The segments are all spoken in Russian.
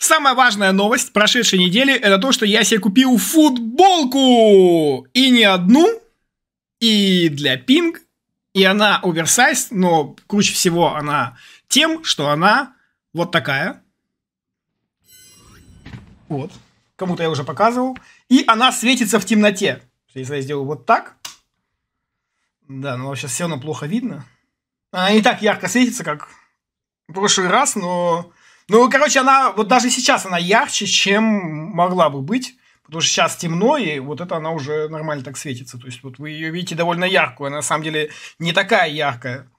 Самая важная новость прошедшей недели это то, что я себе купил футболку! И не одну, и для пинг, и она оверсайз, но круче всего она тем, что она вот такая. Вот. Кому-то я уже показывал. И она светится в темноте. Если я сделаю вот так. Да, ну сейчас все равно плохо видно. Она не так ярко светится, как в прошлый раз, но ну, короче, она, вот даже сейчас она ярче, чем могла бы быть. Потому что сейчас темно, и вот это она уже нормально так светится. То есть вот вы ее видите довольно яркую, она на самом деле не такая яркая.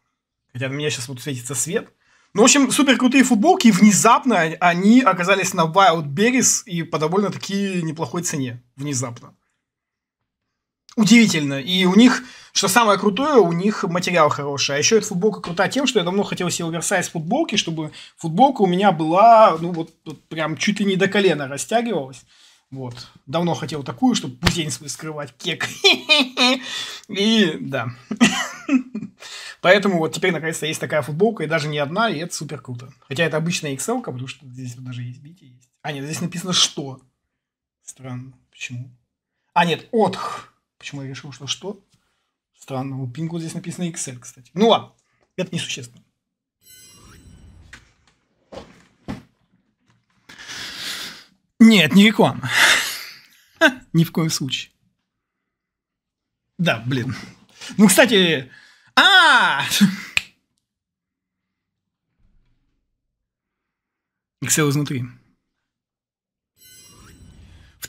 Хотя на меня сейчас вот светится свет. Ну, в общем, супер крутые футболки, и внезапно они оказались на Wild Berries и по довольно-таки неплохой цене. Внезапно удивительно. И у них, что самое крутое, у них материал хороший. А еще эта футболка крута тем, что я давно хотел себе оверсайз футболки, чтобы футболка у меня была, ну вот, вот прям чуть ли не до колена растягивалась. Вот. Давно хотел такую, чтобы пузень свой скрывать. Кек. И да. Поэтому вот теперь наконец-то есть такая футболка, и даже не одна, и это супер круто. Хотя это обычная Excel, потому что здесь даже есть бити есть. А, нет, здесь написано что. Странно. Почему? А, нет, отх. Почему я решил, что что? Странно, у Пингу здесь написано Excel, кстати. Ну ладно, это несущественно. Нет, не реклама. Ни в коем случае. Да, блин. Ну, кстати... А! Excel изнутри.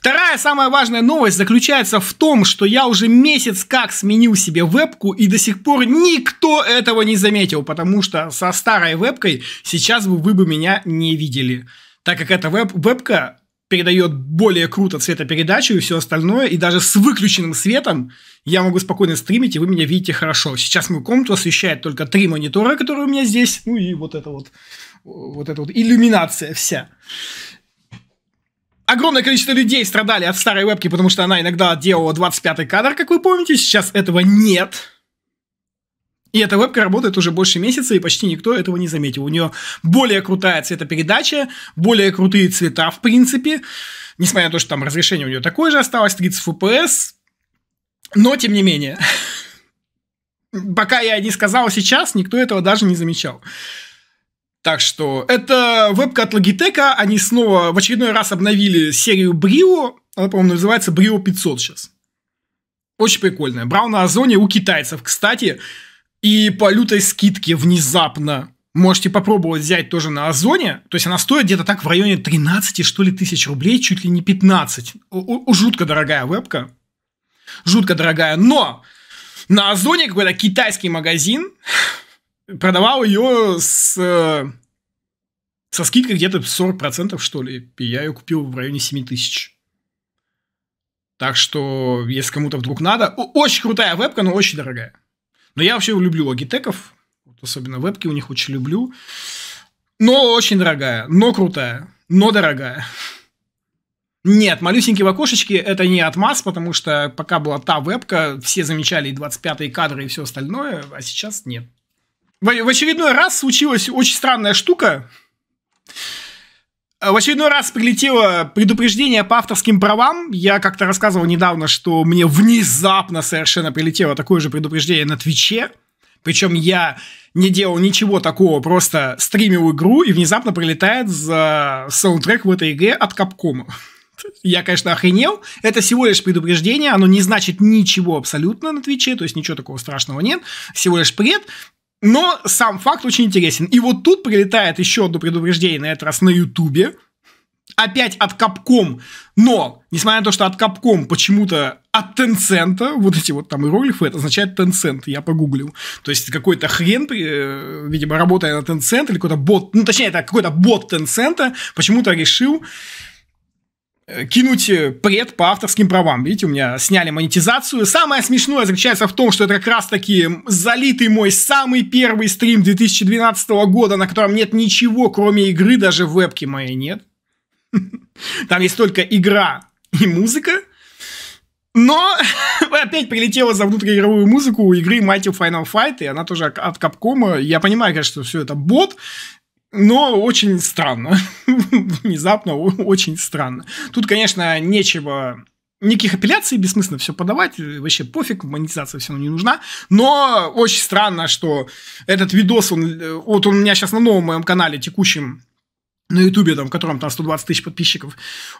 Вторая самая важная новость заключается в том, что я уже месяц как сменил себе вебку и до сих пор никто этого не заметил, потому что со старой вебкой сейчас бы вы бы меня не видели. Так как эта веб вебка передает более круто цветопередачу и все остальное, и даже с выключенным светом я могу спокойно стримить, и вы меня видите хорошо. Сейчас мою комнату освещает только три монитора, которые у меня здесь, ну и вот это вот, вот эта вот иллюминация вся. Огромное количество людей страдали от старой вебки, потому что она иногда делала 25-й кадр, как вы помните. Сейчас этого нет. И эта вебка работает уже больше месяца, и почти никто этого не заметил. У нее более крутая цветопередача, более крутые цвета, в принципе. Несмотря на то, что там разрешение у нее такое же осталось, 30 FPS. Но, тем не менее, пока я не сказал сейчас, никто этого даже не замечал. Так что это вебка от Logitech. Они снова в очередной раз обновили серию Brio. Она, по-моему, называется Brio 500 сейчас. Очень прикольная. Брал на Озоне у китайцев, кстати. И по лютой скидке внезапно. Можете попробовать взять тоже на Озоне. То есть она стоит где-то так в районе 13, что ли, тысяч рублей, чуть ли не 15. У Жутко дорогая вебка. Жутко дорогая. Но на Озоне какой-то китайский магазин продавал ее с, э, со скидкой где-то 40%, что ли. И я ее купил в районе 7 тысяч. Так что, если кому-то вдруг надо... Очень крутая вебка, но очень дорогая. Но я вообще люблю агитеков, Вот особенно вебки у них очень люблю. Но очень дорогая. Но крутая. Но дорогая. Нет, малюсенькие в окошечке это не отмаз, потому что пока была та вебка, все замечали и 25-е кадры и все остальное, а сейчас нет. В очередной раз случилась очень странная штука. Э, в очередной раз прилетело предупреждение по авторским правам. Я как-то рассказывал недавно, что мне внезапно совершенно прилетело такое же предупреждение на Твиче. Причем я не делал ничего такого, просто стримил игру, и внезапно прилетает за саундтрек в этой игре от Капкома. Я, конечно, охренел. Это всего лишь предупреждение, оно не значит ничего абсолютно на Твиче, то есть ничего такого страшного нет. Всего лишь пред. Но сам факт очень интересен. И вот тут прилетает еще одно предупреждение, на этот раз на Ютубе. Опять от Капком, но, несмотря на то, что от Капком почему-то от Tencent, вот эти вот там иероглифы, это означает Tencent, я погуглил. То есть какой-то хрен, э, видимо, работая на Tencent, или какой-то бот, ну точнее, это какой-то бот Tencent, почему-то решил Э, кинуть э, пред по авторским правам. Видите, у меня сняли монетизацию. Самое смешное заключается в том, что это как раз таки залитый мой самый первый стрим 2012 года, на котором нет ничего, кроме игры, даже вебки моей нет. Там есть только игра и музыка. Но опять прилетела за внутриигровую музыку у игры Mighty Final Fight, и она тоже от Капкома. Я понимаю, конечно, что все это бот, но очень странно. Внезапно очень странно. Тут, конечно, нечего никаких апелляций, бессмысленно все подавать, э, вообще пофиг, монетизация все равно не нужна. Но очень странно, что этот видос, он, э, вот он у меня сейчас на новом моем канале текущем на Ютубе, там, в котором там 120 тысяч подписчиков,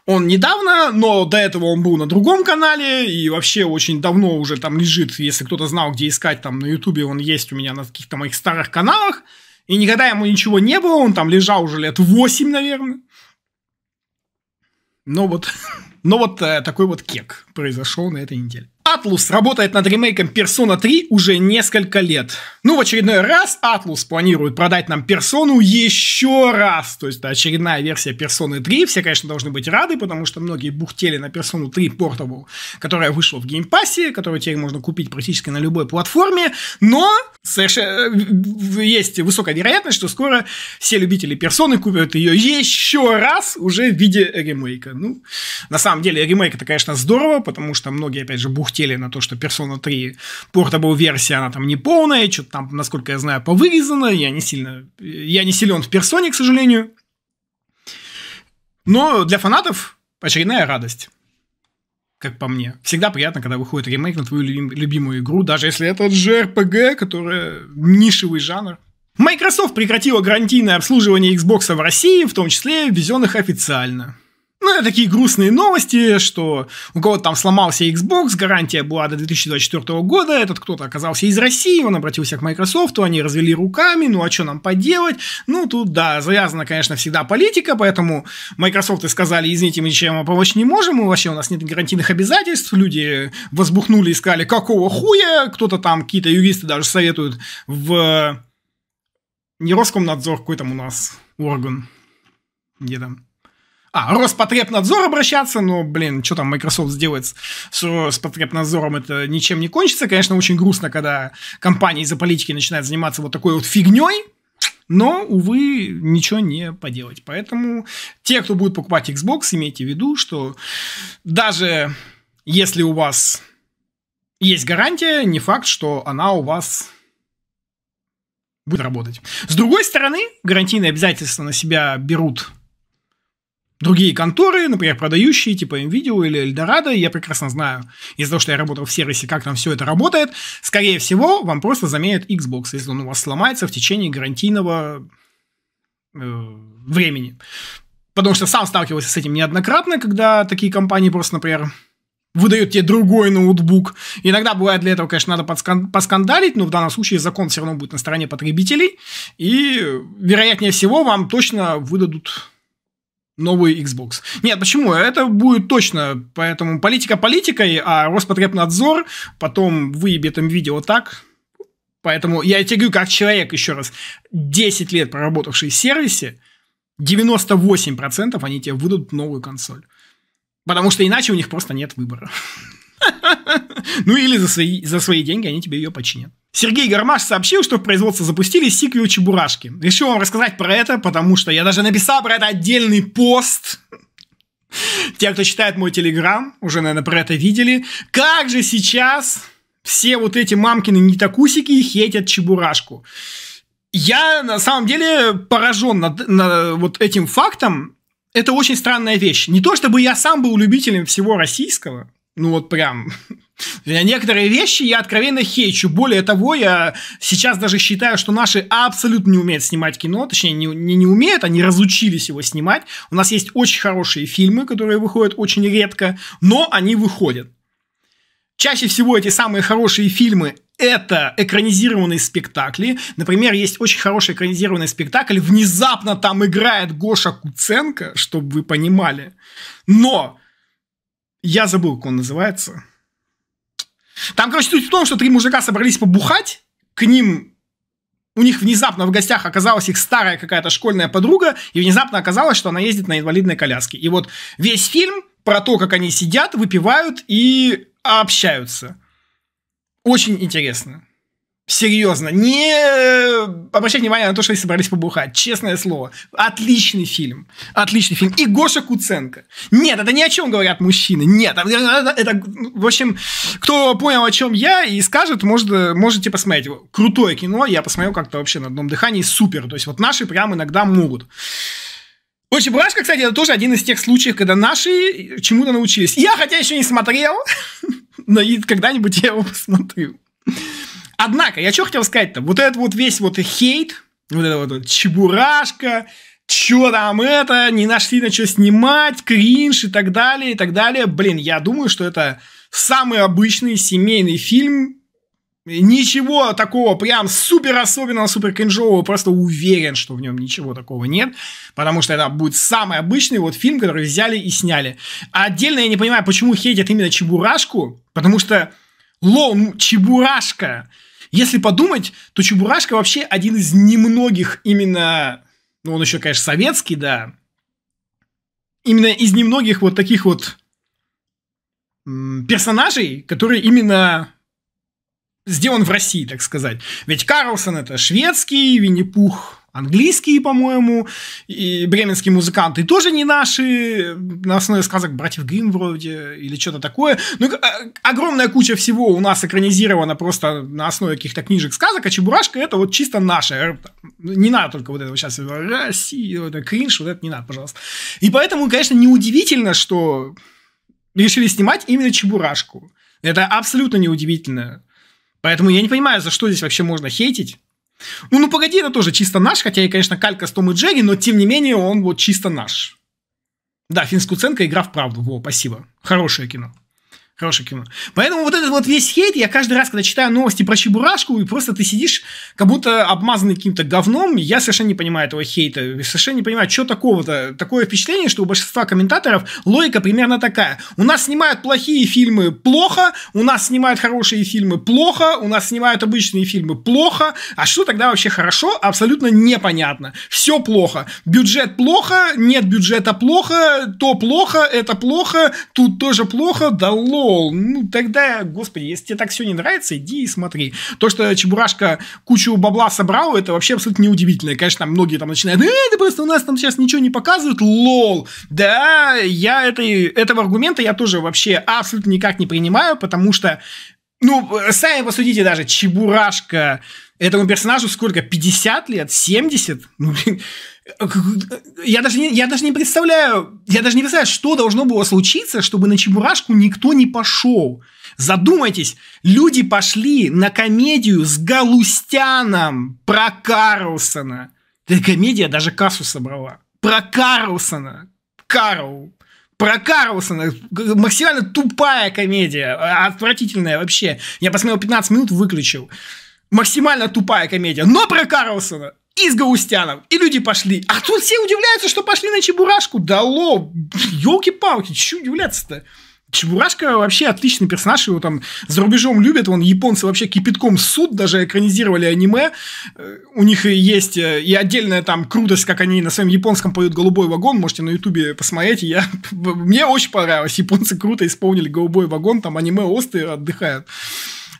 он недавно, но до этого он был на другом канале, и вообще очень давно уже там лежит, если кто-то знал, где искать, там на Ютубе он есть у меня на каких-то моих старых каналах. И никогда ему ничего не было, он там лежал уже лет 8, наверное. Но вот, но вот э, такой вот кек произошел на этой неделе. Атлус работает над ремейком Persona 3 уже несколько лет. Ну, в очередной раз Атлус планирует продать нам Персону еще раз. То есть, это очередная версия Персоны 3. Все, конечно, должны быть рады, потому что многие бухтели на Персону 3 Portable, которая вышла в геймпассе, которую теперь можно купить практически на любой платформе. Но совершенно э, есть высокая вероятность, что скоро все любители Персоны купят ее еще раз уже в виде ремейка. Ну, на самом деле, ремейк это, конечно, здорово, потому что многие, опять же, бухтели бухтели на то, что Persona 3 портабл версия, она там не полная, что-то там, насколько я знаю, повырезано, я не сильно, я не силен в персоне, к сожалению. Но для фанатов очередная радость как по мне. Всегда приятно, когда выходит ремейк на твою любим, любимую игру, даже если это JRPG, которая нишевый жанр. Microsoft прекратила гарантийное обслуживание Xbox в России, в том числе ввезенных официально. Ну, это такие грустные новости, что у кого-то там сломался Xbox, гарантия была до 2024 года, этот кто-то оказался из России, он обратился к Microsoft, они развели руками, ну а что нам поделать? Ну, тут, да, завязана, конечно, всегда политика, поэтому Microsoft и сказали, извините, мы ничем вам помочь не можем, мы вообще у нас нет гарантийных обязательств, люди возбухнули и сказали, какого хуя, кто-то там, какие-то юристы даже советуют в... Не Роскомнадзор, какой там у нас орган, где там а, Роспотребнадзор обращаться, но, ну, блин, что там Microsoft сделает с, с Роспотребнадзором, это ничем не кончится. Конечно, очень грустно, когда компании из-за политики начинают заниматься вот такой вот фигней, но, увы, ничего не поделать. Поэтому те, кто будет покупать Xbox, имейте в виду, что даже если у вас есть гарантия, не факт, что она у вас будет работать. С другой стороны, гарантийные обязательства на себя берут другие конторы, например, продающие, типа NVIDIA или Эльдорадо, я прекрасно знаю, из-за того, что я работал в сервисе, как там все это работает, скорее всего, вам просто заменят Xbox, если он у вас сломается в течение гарантийного э, времени. Потому что сам сталкивался с этим неоднократно, когда такие компании просто, например, выдают тебе другой ноутбук. Иногда бывает для этого, конечно, надо подскан- поскандалить, но в данном случае закон все равно будет на стороне потребителей, и, вероятнее всего, вам точно выдадут новый Xbox. Нет, почему? Это будет точно. Поэтому политика политикой, а Роспотребнадзор потом выебет им видео так. Поэтому я тебе говорю, как человек, еще раз, 10 лет проработавший в сервисе, 98% они тебе выдадут новую консоль. Потому что иначе у них просто нет выбора. Ну или за свои, за свои деньги они тебе ее починят. Сергей Гармаш сообщил, что в производство запустили сиквел Чебурашки. Решил вам рассказать про это, потому что я даже написал про это отдельный пост. Те, кто читает мой телеграм, уже, наверное, про это видели. Как же сейчас все вот эти мамкины нитокусики хейтят Чебурашку. Я на самом деле поражен над, над вот этим фактом. Это очень странная вещь. Не то чтобы я сам был любителем всего российского, ну вот прям... Некоторые вещи я откровенно хейчу. Более того, я сейчас даже считаю, что наши абсолютно не умеют снимать кино. Точнее, не, не, не умеют, они разучились его снимать. У нас есть очень хорошие фильмы, которые выходят очень редко, но они выходят. Чаще всего эти самые хорошие фильмы это экранизированные спектакли. Например, есть очень хороший экранизированный спектакль. Внезапно там играет Гоша Куценко, чтобы вы понимали. Но я забыл, как он называется. Там, короче, суть в том, что три мужика собрались побухать, к ним у них внезапно в гостях оказалась их старая какая-то школьная подруга, и внезапно оказалось, что она ездит на инвалидной коляске. И вот весь фильм про то, как они сидят, выпивают и общаются. Очень интересно. Серьезно, не э, обращайте внимания на то, что вы собрались побухать. Честное слово. Отличный фильм. Отличный фильм. И Гоша Куценко. Нет, это ни о чем говорят мужчины. Нет, это, э, это в общем, кто понял, о чем я и скажет, может, э, можете посмотреть. Типа, Крутое кино, я посмотрел как-то вообще на одном дыхании. Супер. То есть вот наши прям иногда могут. Очень Чебурашка, кстати, это тоже один из тех случаев, когда наши чему-то научились. Я хотя еще не смотрел, но когда-нибудь я его посмотрю. Однако, я что хотел сказать-то? Вот этот вот весь вот хейт, вот это вот, вот чебурашка, чё там это, не нашли на что снимать, кринж и так далее, и так далее. Блин, я думаю, что это самый обычный семейный фильм, Ничего такого прям супер особенного, супер кринжового, просто уверен, что в нем ничего такого нет, потому что это будет самый обычный вот фильм, который взяли и сняли. А отдельно я не понимаю, почему хейтят именно Чебурашку, потому что, лол, ну, Чебурашка, если подумать, то Чебурашка вообще один из немногих именно, ну он еще, конечно, советский, да, именно из немногих вот таких вот персонажей, которые именно сделан в России, так сказать. Ведь Карлсон это шведский, Винни-Пух английские, по-моему, и бременские музыканты тоже не наши, на основе сказок братьев Грин вроде, или что-то такое. Ну, а, огромная куча всего у нас экранизирована просто на основе каких-то книжек сказок, а Чебурашка это вот чисто наша. Не надо только вот этого сейчас, Россия, это кринж, вот это не надо, пожалуйста. И поэтому, конечно, неудивительно, что решили снимать именно Чебурашку. Это абсолютно неудивительно. Поэтому я не понимаю, за что здесь вообще можно хейтить. Ну, ну погоди, это тоже чисто наш, хотя и, конечно, калька с Том и Джерри, но тем не менее он вот чисто наш. Да, ценка, «Игра в правду». Во, спасибо. Хорошее кино. Хорошее кино. Поэтому вот этот вот весь хейт, я каждый раз, когда читаю новости про Чебурашку, и просто ты сидишь, как будто обмазанный каким-то говном, я совершенно не понимаю этого хейта, совершенно не понимаю, что такого-то. Такое впечатление, что у большинства комментаторов логика примерно такая. У нас снимают плохие фильмы плохо, у нас снимают хорошие фильмы плохо, у нас снимают обычные фильмы плохо, а что тогда вообще хорошо, абсолютно непонятно. Все плохо. Бюджет плохо, нет бюджета плохо, то плохо, это плохо, тут тоже плохо, да ло прикол. Ну, тогда, господи, если тебе так все не нравится, иди и смотри. То, что Чебурашка кучу бабла собрал, это вообще абсолютно неудивительно. конечно, там многие там начинают, э, да просто у нас там сейчас ничего не показывают, лол. Да, я этой, этого аргумента я тоже вообще абсолютно никак не принимаю, потому что ну, сами посудите даже, Чебурашка, этому персонажу сколько, 50 лет, 70? Ну, блин, Э, э, я даже, не, я даже не представляю, я даже не представляю, что должно было случиться, чтобы на Чебурашку никто не пошел. Задумайтесь, люди пошли на комедию с Галустяном про Карлсона. Эта комедия даже кассу собрала. Про Карлсона. Карл. Про Карлсона. Максимально тупая комедия. А, отвратительная вообще. Я посмотрел 15 минут, выключил. Максимально тупая комедия. Но про Карлсона из Гаустянов. И люди пошли. А тут все удивляются, что пошли на Чебурашку. дало, ло, елки-палки, чего удивляться-то? Чебурашка вообще отличный персонаж, его там за рубежом любят, вон японцы вообще кипятком суд, даже экранизировали аниме, э, у них и есть э, и отдельная там крутость, как они на своем японском поют «Голубой вагон», можете на ютубе посмотреть, я, мне очень понравилось, японцы круто исполнили «Голубой вагон», там аниме осты отдыхают.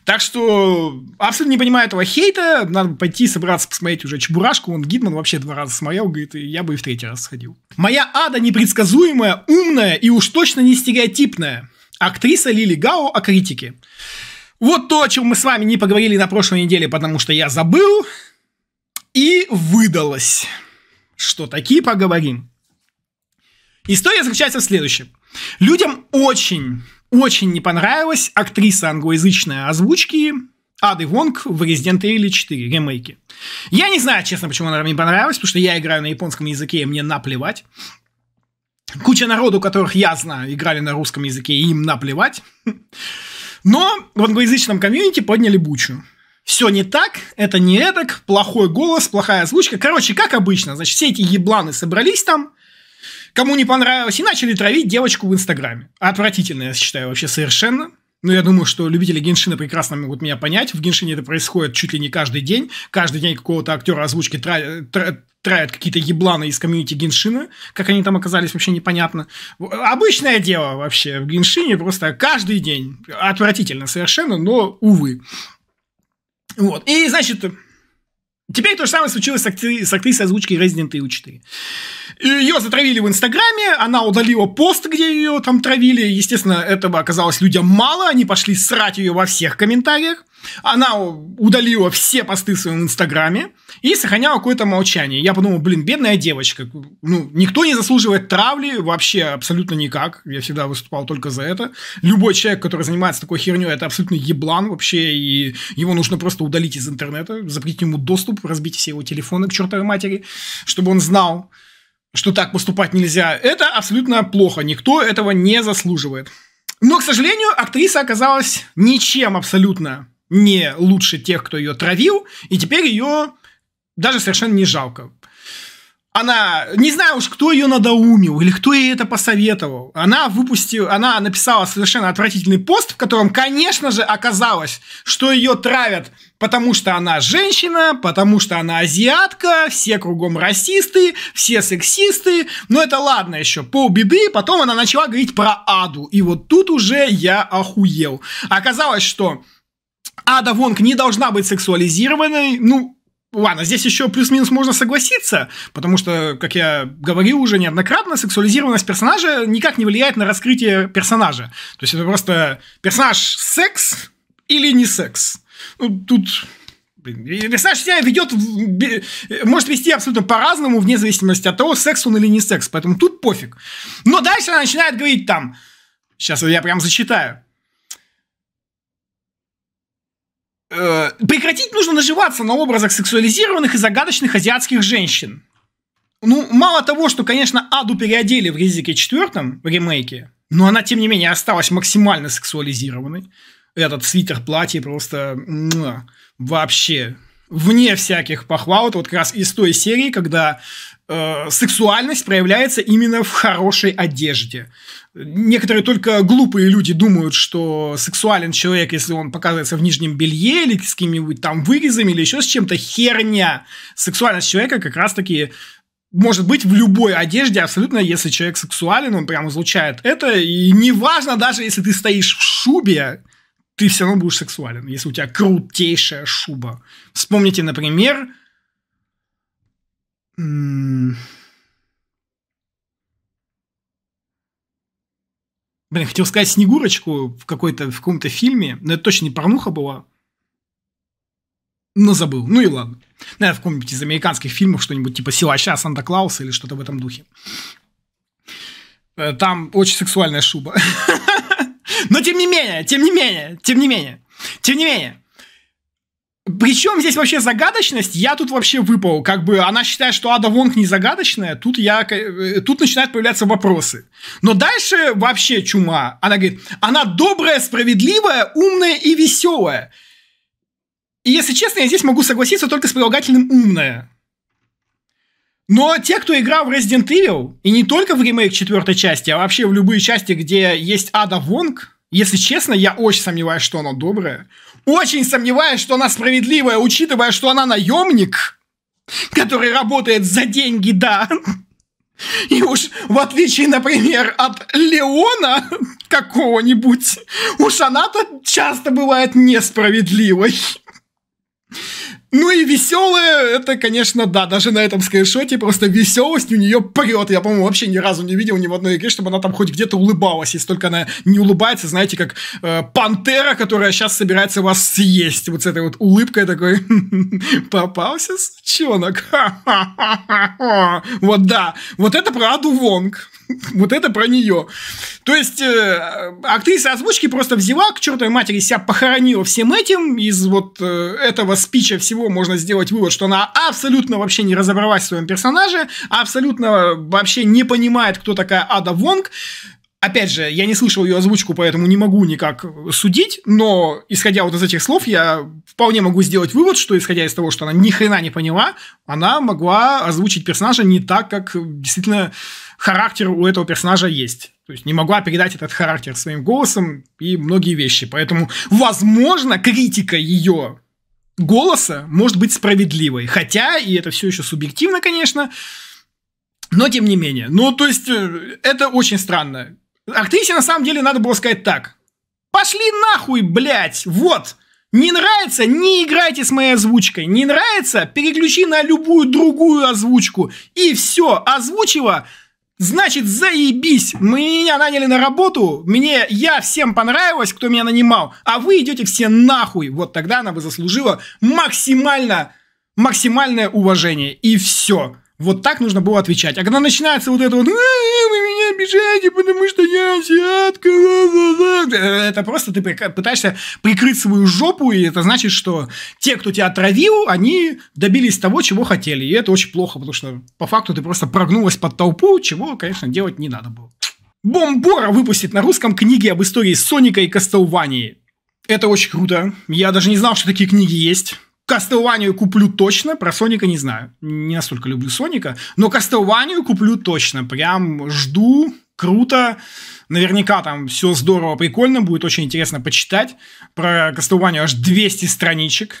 Так что абсолютно не понимаю этого хейта. Надо пойти собраться посмотреть уже Чебурашку. Он Гидман вообще два раза смотрел, говорит, и я бы и в третий раз сходил. Моя ада непредсказуемая, умная и уж точно не стереотипная. Актриса Лили Гао о критике. Вот то, о чем мы с вами не поговорили на прошлой неделе, потому что я забыл. И выдалось, что такие поговорим. История заключается в следующем. Людям очень очень не понравилась актриса англоязычной озвучки Ады Вонг в Resident Evil 4 ремейке. Я не знаю, честно, почему она мне не понравилась, потому что я играю на японском языке, и мне наплевать. Куча народу, которых я знаю, играли на русском языке, и им наплевать. Но в англоязычном комьюнити подняли бучу. Все не так, это не эдак, плохой голос, плохая озвучка. Короче, как обычно, значит, все эти ебланы собрались там, кому не понравилось, и начали травить девочку в Инстаграме. Отвратительно, я считаю, вообще совершенно. Но я думаю, что любители Геншина прекрасно могут меня понять. В Геншине это происходит чуть ли не каждый день. Каждый день какого-то актера озвучки травят какие-то ебланы из комьюнити Геншина. Как они там оказались, вообще непонятно. Обычное дело вообще в Геншине, просто каждый день. Отвратительно совершенно, но увы. Вот. И, значит, Теперь то же самое случилось с, актри- с актрисой озвучки Resident Evil 4. Э, ее затравили в Инстаграме, она удалила пост, где ее там травили. Естественно, этого оказалось людям мало, они пошли срать ее во всех комментариях. Она удалила все посты в своем инстаграме и сохраняла какое-то молчание. Я подумал, блин, бедная девочка. Ну, никто не заслуживает травли вообще абсолютно никак. Я всегда выступал только за это. Любой человек, который занимается такой херней, это абсолютно еблан вообще, и его нужно просто удалить из интернета, запретить ему доступ, разбить все его телефоны к чертовой матери, чтобы он знал, что так поступать нельзя. Это абсолютно плохо. Никто этого не заслуживает. Но, к сожалению, актриса оказалась ничем абсолютно не лучше тех, кто ее травил, и теперь ее даже совершенно не жалко. Она, не знаю уж, кто ее надоумил или кто ей это посоветовал. Она выпустила, она написала совершенно отвратительный пост, в котором, конечно же, оказалось, что ее травят, потому что она женщина, потому что она азиатка, все кругом расисты, все сексисты. Но это ладно еще, полбеды. Потом она начала говорить про аду. И вот тут уже я охуел. Оказалось, что Ада Вонг не должна быть сексуализированной, ну, Ладно, здесь еще плюс-минус можно согласиться, потому что, как я говорил уже неоднократно, сексуализированность персонажа никак не влияет на раскрытие персонажа. То есть это просто персонаж секс или не секс. Ну, тут персонаж себя ведет, может вести абсолютно по-разному, вне зависимости от того, секс он или не секс. Поэтому тут пофиг. Но дальше она начинает говорить там, сейчас я прям зачитаю. э, прекратить нужно наживаться на образах сексуализированных и загадочных азиатских женщин. Ну, мало того, что, конечно, Аду переодели в «Резике четвертом» в ремейке, но она, тем не менее, осталась максимально сексуализированной. Этот свитер платье просто вообще вне всяких похвал. Это вот как раз из той серии, когда э, сексуальность проявляется именно в хорошей одежде некоторые только глупые люди думают, что сексуален человек, если он показывается в нижнем белье или с какими-нибудь там вырезами или еще с чем-то херня. Сексуальность человека как раз-таки может быть в любой одежде абсолютно, если человек сексуален, он прям излучает это. И неважно, даже если ты стоишь в шубе, ты все равно будешь сексуален, если у тебя крутейшая шуба. Вспомните, например, Блин, хотел сказать Снегурочку в, какой-то, в каком-то фильме, но это точно не порнуха была. Но забыл. Ну и ладно. Наверное, в каком-нибудь из американских фильмов что-нибудь типа «Силача», «Санта-Клауса» или что-то в этом духе. Э, там очень сексуальная шуба. Но тем не менее, тем не менее, тем не менее, тем не менее. Причем здесь вообще загадочность, я тут вообще выпал. Как бы она считает, что Ада Вонг не загадочная, тут, я, э, тут начинают появляться вопросы. Но дальше вообще чума. Она говорит, она добрая, справедливая, умная и веселая. И если честно, я здесь могу согласиться только с прилагательным «умная». Но те, кто играл в Resident Evil, и не только в ремейк четвертой части, а вообще в любые части, где есть Ада Вонг, если честно, я очень сомневаюсь, что она добрая. Очень сомневаюсь, что она справедливая, учитывая, что она наемник, который работает за деньги, да. И уж в отличие, например, от Леона какого-нибудь, уж она-то часто бывает несправедливой. Ну и веселая, это, конечно, да, даже на этом скриншоте просто веселость у нее прет. Я, по-моему, вообще ни разу не видел ни в одной игре, чтобы она там хоть где-то улыбалась. Если только она не улыбается, знаете, как э, пантера, которая сейчас собирается вас съесть. Вот с этой вот улыбкой такой, попался сучонок. Вот да, вот это про Аду Вонг. Вот это про нее. То есть, э, актриса озвучки просто взяла, к чертовой матери, себя похоронила всем этим, из вот э, этого спича всего всего можно сделать вывод, что она абсолютно вообще не разобралась в своем персонаже, абсолютно вообще не понимает, кто такая Ада Вонг. Опять же, я не слышал ее озвучку, поэтому не могу никак судить, но исходя вот из этих слов, я вполне могу сделать вывод, что исходя из того, что она ни хрена не поняла, она могла озвучить персонажа не так, как действительно характер у этого персонажа есть. То есть не могла передать этот характер своим голосом и многие вещи. Поэтому, возможно, критика ее голоса может быть справедливой. Хотя, и это все еще субъективно, конечно, но тем не менее. Ну, то есть, э, это очень странно. Актрисе на самом деле надо было сказать так. Пошли нахуй, блядь, вот. Не нравится, не играйте с моей озвучкой. Не нравится, переключи на любую другую озвучку. И все, озвучила Значит, заебись! Мы меня наняли на работу, мне, я всем понравилась, кто меня нанимал, а вы идете все нахуй. Вот тогда она бы заслужила максимально, максимальное уважение. И все. Вот так нужно было отвечать. А когда начинается вот это вот, вы обижайте, потому что я азиатка. Это просто ты пытаешься прикрыть свою жопу, и это значит, что те, кто тебя отравил, они добились того, чего хотели. И это очень плохо, потому что по факту ты просто прогнулась под толпу, чего, конечно, делать не надо было. Бомбора выпустит на русском книге об истории Соника и Кастелвании. Это очень круто. Я даже не знал, что такие книги есть. Кастлванию куплю точно, про Соника не знаю. Не настолько люблю Соника, но Кастлванию куплю точно. Прям жду, круто. Наверняка там все здорово, прикольно, будет очень интересно почитать. Про Кастлванию аж 200 страничек.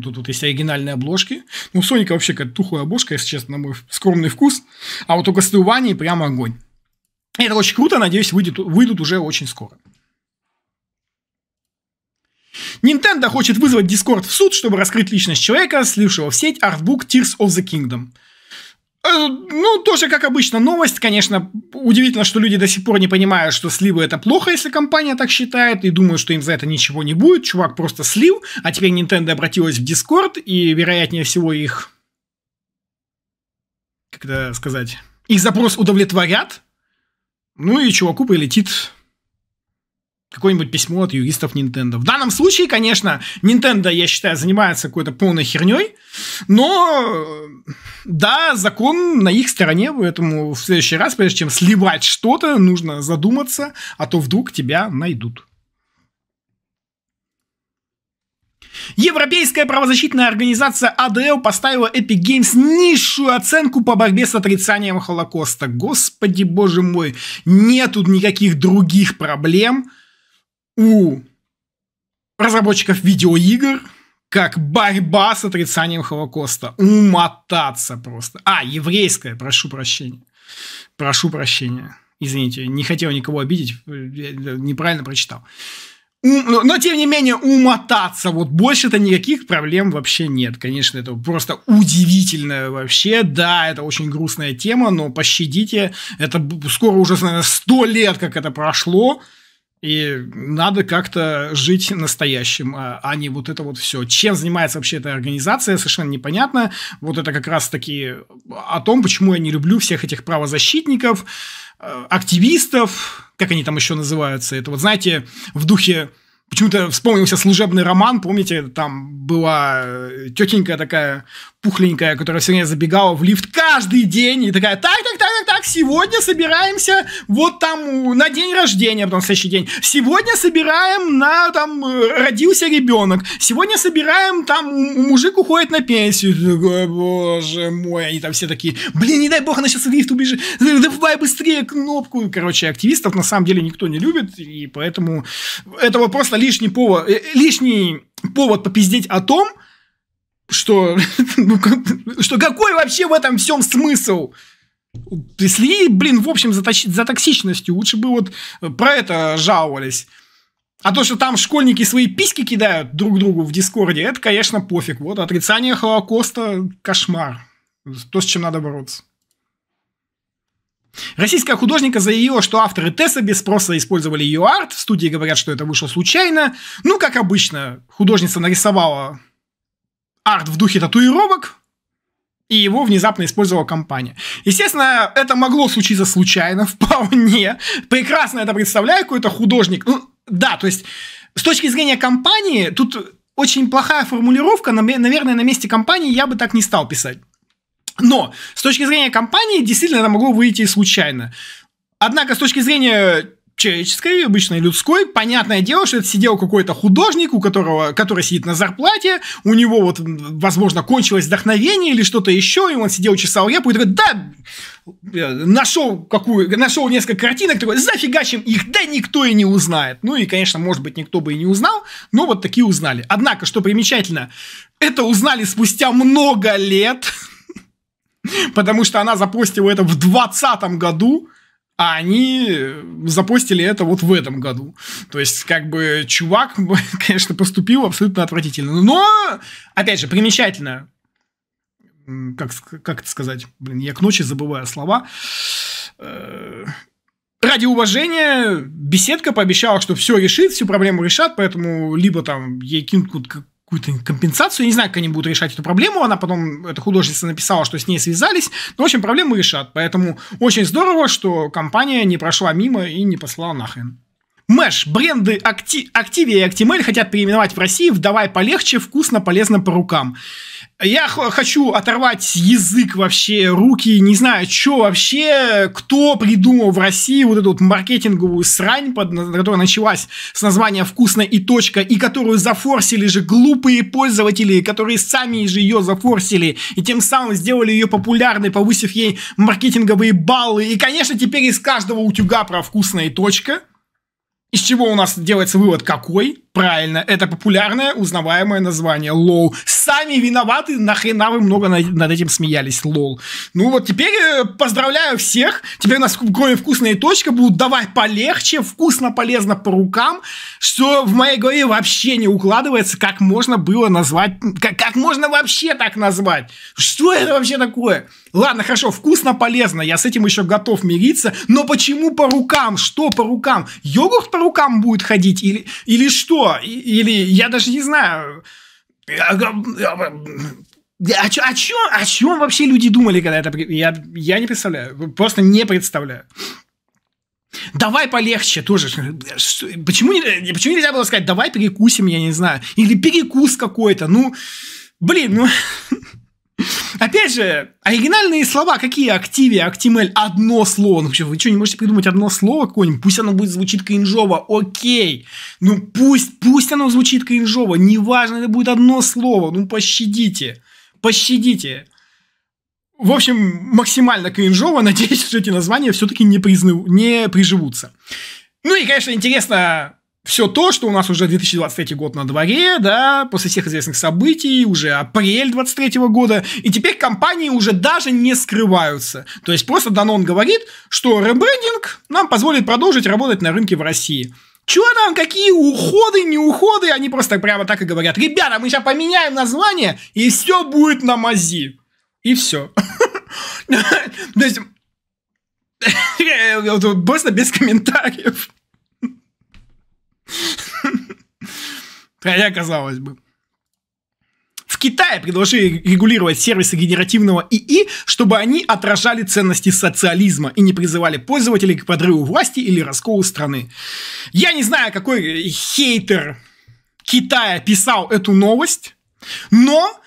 Тут вот есть оригинальные обложки. Ну, у Соника вообще какая-то тухлая обложка, если честно, на мой скромный вкус. А вот у Кастлвании прям огонь. Это очень круто, надеюсь, выйдет, выйдут уже очень скоро. Nintendo хочет вызвать Discord в суд, чтобы раскрыть личность человека, слившего в сеть артбук Tears of the Kingdom. Э, ну, тоже, как обычно, новость, конечно, удивительно, что люди до сих пор не понимают, что сливы это плохо, если компания так считает, и думают, что им за это ничего не будет, чувак просто слил, а теперь Nintendo обратилась в Discord, и, вероятнее всего, их... Как это сказать? Их запрос удовлетворят, ну и чуваку прилетит какое-нибудь письмо от юристов Nintendo. В данном случае, конечно, Nintendo, я считаю, занимается какой-то полной херней, но э, да, закон на их стороне, поэтому в следующий раз, прежде чем сливать что-то, нужно задуматься, а то вдруг тебя найдут. Европейская правозащитная организация ADL поставила Epic Games низшую оценку по борьбе с отрицанием Холокоста. Господи боже мой, нету никаких других проблем, у разработчиков видеоигр как борьба с отрицанием Холокоста. Умотаться просто. А, еврейская, прошу прощения. Прошу прощения. Извините, не хотел никого обидеть, неправильно прочитал. Ум, но, тем не менее, умотаться. Вот больше-то никаких проблем вообще нет. Конечно, это просто удивительно вообще. Да, это очень грустная тема, но пощадите. Это скоро уже, наверное, сто лет, как это прошло. И надо как-то жить настоящим, а, а не вот это вот все. Чем занимается вообще эта организация, совершенно непонятно. Вот это как раз-таки о том, почему я не люблю всех этих правозащитников, э, активистов, как они там еще называются. Это вот, знаете, в духе Почему-то вспомнился служебный роман, помните, там была э, тетенька такая пухленькая, которая сегодня забегала в лифт каждый день и такая, так, так, так, так, так, сегодня собираемся вот там на день рождения, а потом следующий день, сегодня собираем на там э, родился ребенок, сегодня собираем там мужик уходит на пенсию, такой, боже мой, они там все такие, блин, не дай бог, она сейчас в лифт убежит, давай быстрее кнопку, короче, активистов на самом деле никто не любит, и поэтому этого просто лишний повод, э, лишний повод попиздеть о том, что, что какой вообще в этом всем смысл? Если, блин, в общем, за, за токсичностью лучше бы вот про это жаловались. А то, что там школьники свои письки кидают друг другу в Дискорде, это, конечно, пофиг. Вот отрицание Холокоста – кошмар. То, с чем надо бороться. Российская художника заявила, что авторы Тесса без спроса использовали ее арт. В студии говорят, что это вышло случайно. Ну, как обычно, художница нарисовала арт в духе татуировок, и его внезапно использовала компания. Естественно, это могло случиться случайно, вполне. Прекрасно это представляю, какой-то художник. Ну, да, то есть, с точки зрения компании, тут очень плохая формулировка, наверное, на месте компании я бы так не стал писать. Но с точки зрения компании, действительно, это могло выйти случайно. Однако, с точки зрения человеческой, обычной людской, понятное дело, что это сидел какой-то художник, у которого, который сидит на зарплате, у него вот, возможно, кончилось вдохновение или что-то еще, и он сидел, чесал репу и такой, да, э, нашел какую, нашел несколько картинок, такой, зафигачим их, да никто и не узнает. Ну и, конечно, может быть, никто бы и не узнал, но вот такие узнали. Однако, что примечательно, это узнали спустя много лет, Потому что она запустила это в 2020 году, а они запустили это вот в этом году. То есть, как бы, чувак, конечно, поступил абсолютно отвратительно. Но, опять же, примечательно, как, как это сказать, блин, я к ночи забываю слова, э, ради уважения беседка пообещала, что все решит, всю проблему решат, поэтому либо там ей кинут какую-то компенсацию. Я не знаю, как они будут решать эту проблему. Она потом, эта художница написала, что с ней связались. Но, ну, в общем, проблему решат. Поэтому очень здорово, что компания не прошла мимо и не послала нахрен. Мэш, бренды Acti Activia и Actimel хотят переименовать в России в «Давай полегче, вкусно, полезно по рукам». Я хочу оторвать язык вообще, руки, не знаю, что вообще, кто придумал в России вот эту вот маркетинговую срань, под, которая началась с названия «Вкусно и точка», и которую зафорсили же глупые пользователи, которые сами же ее зафорсили, и тем самым сделали ее популярной, повысив ей маркетинговые баллы. И, конечно, теперь из каждого утюга про "Вкусная и точка» Из чего у нас делается вывод какой? Правильно, это популярное узнаваемое название лол. Сами виноваты, нахрена вы много над этим смеялись, лол. Ну вот теперь э, поздравляю всех. Теперь у нас кроме вкусная точка будут давать полегче, вкусно, полезно по рукам, что в моей голове вообще не укладывается, как можно было назвать, как, как можно вообще так назвать. Что это вообще такое? Ладно, хорошо, вкусно, полезно, я с этим еще готов мириться, но почему по рукам? Что по рукам? Йогурт по рукам будет ходить или, или что? Или я даже не знаю. Э, о, чё, о, чё, о чем вообще люди думали, когда это... Я, я не представляю, просто не представляю. Давай полегче тоже. Почему, не, почему нельзя было сказать, давай перекусим, я не знаю. Или перекус какой-то. Ну, блин, ну... Опять же, оригинальные слова какие? Активия, Актимель, одно слово. Ну, вообще, вы что, не можете придумать одно слово какое-нибудь? Пусть оно будет звучит кринжово, окей. Ну, пусть, пусть оно звучит кринжово. Неважно, это будет одно слово. Ну, пощадите. Пощадите. В общем, максимально кринжово. Надеюсь, что эти названия все-таки не, призну... не приживутся. Ну и, конечно, интересно, все то, что у нас уже 2023 год на дворе, да, после всех известных событий, уже апрель 23 года, и теперь компании уже даже не скрываются. То есть просто Данон говорит, что ребрендинг нам позволит продолжить работать на рынке в России. Чего там, какие уходы, не уходы, они просто прямо так и говорят. Ребята, мы сейчас поменяем название, и все будет на мази. И все. То есть, просто без комментариев. Хотя, казалось бы. В Китае предложили регулировать сервисы генеративного ИИ, чтобы они отражали ценности социализма и не призывали пользователей к подрыву власти или расколу страны. Я не знаю, какой хейтер Китая писал эту новость, но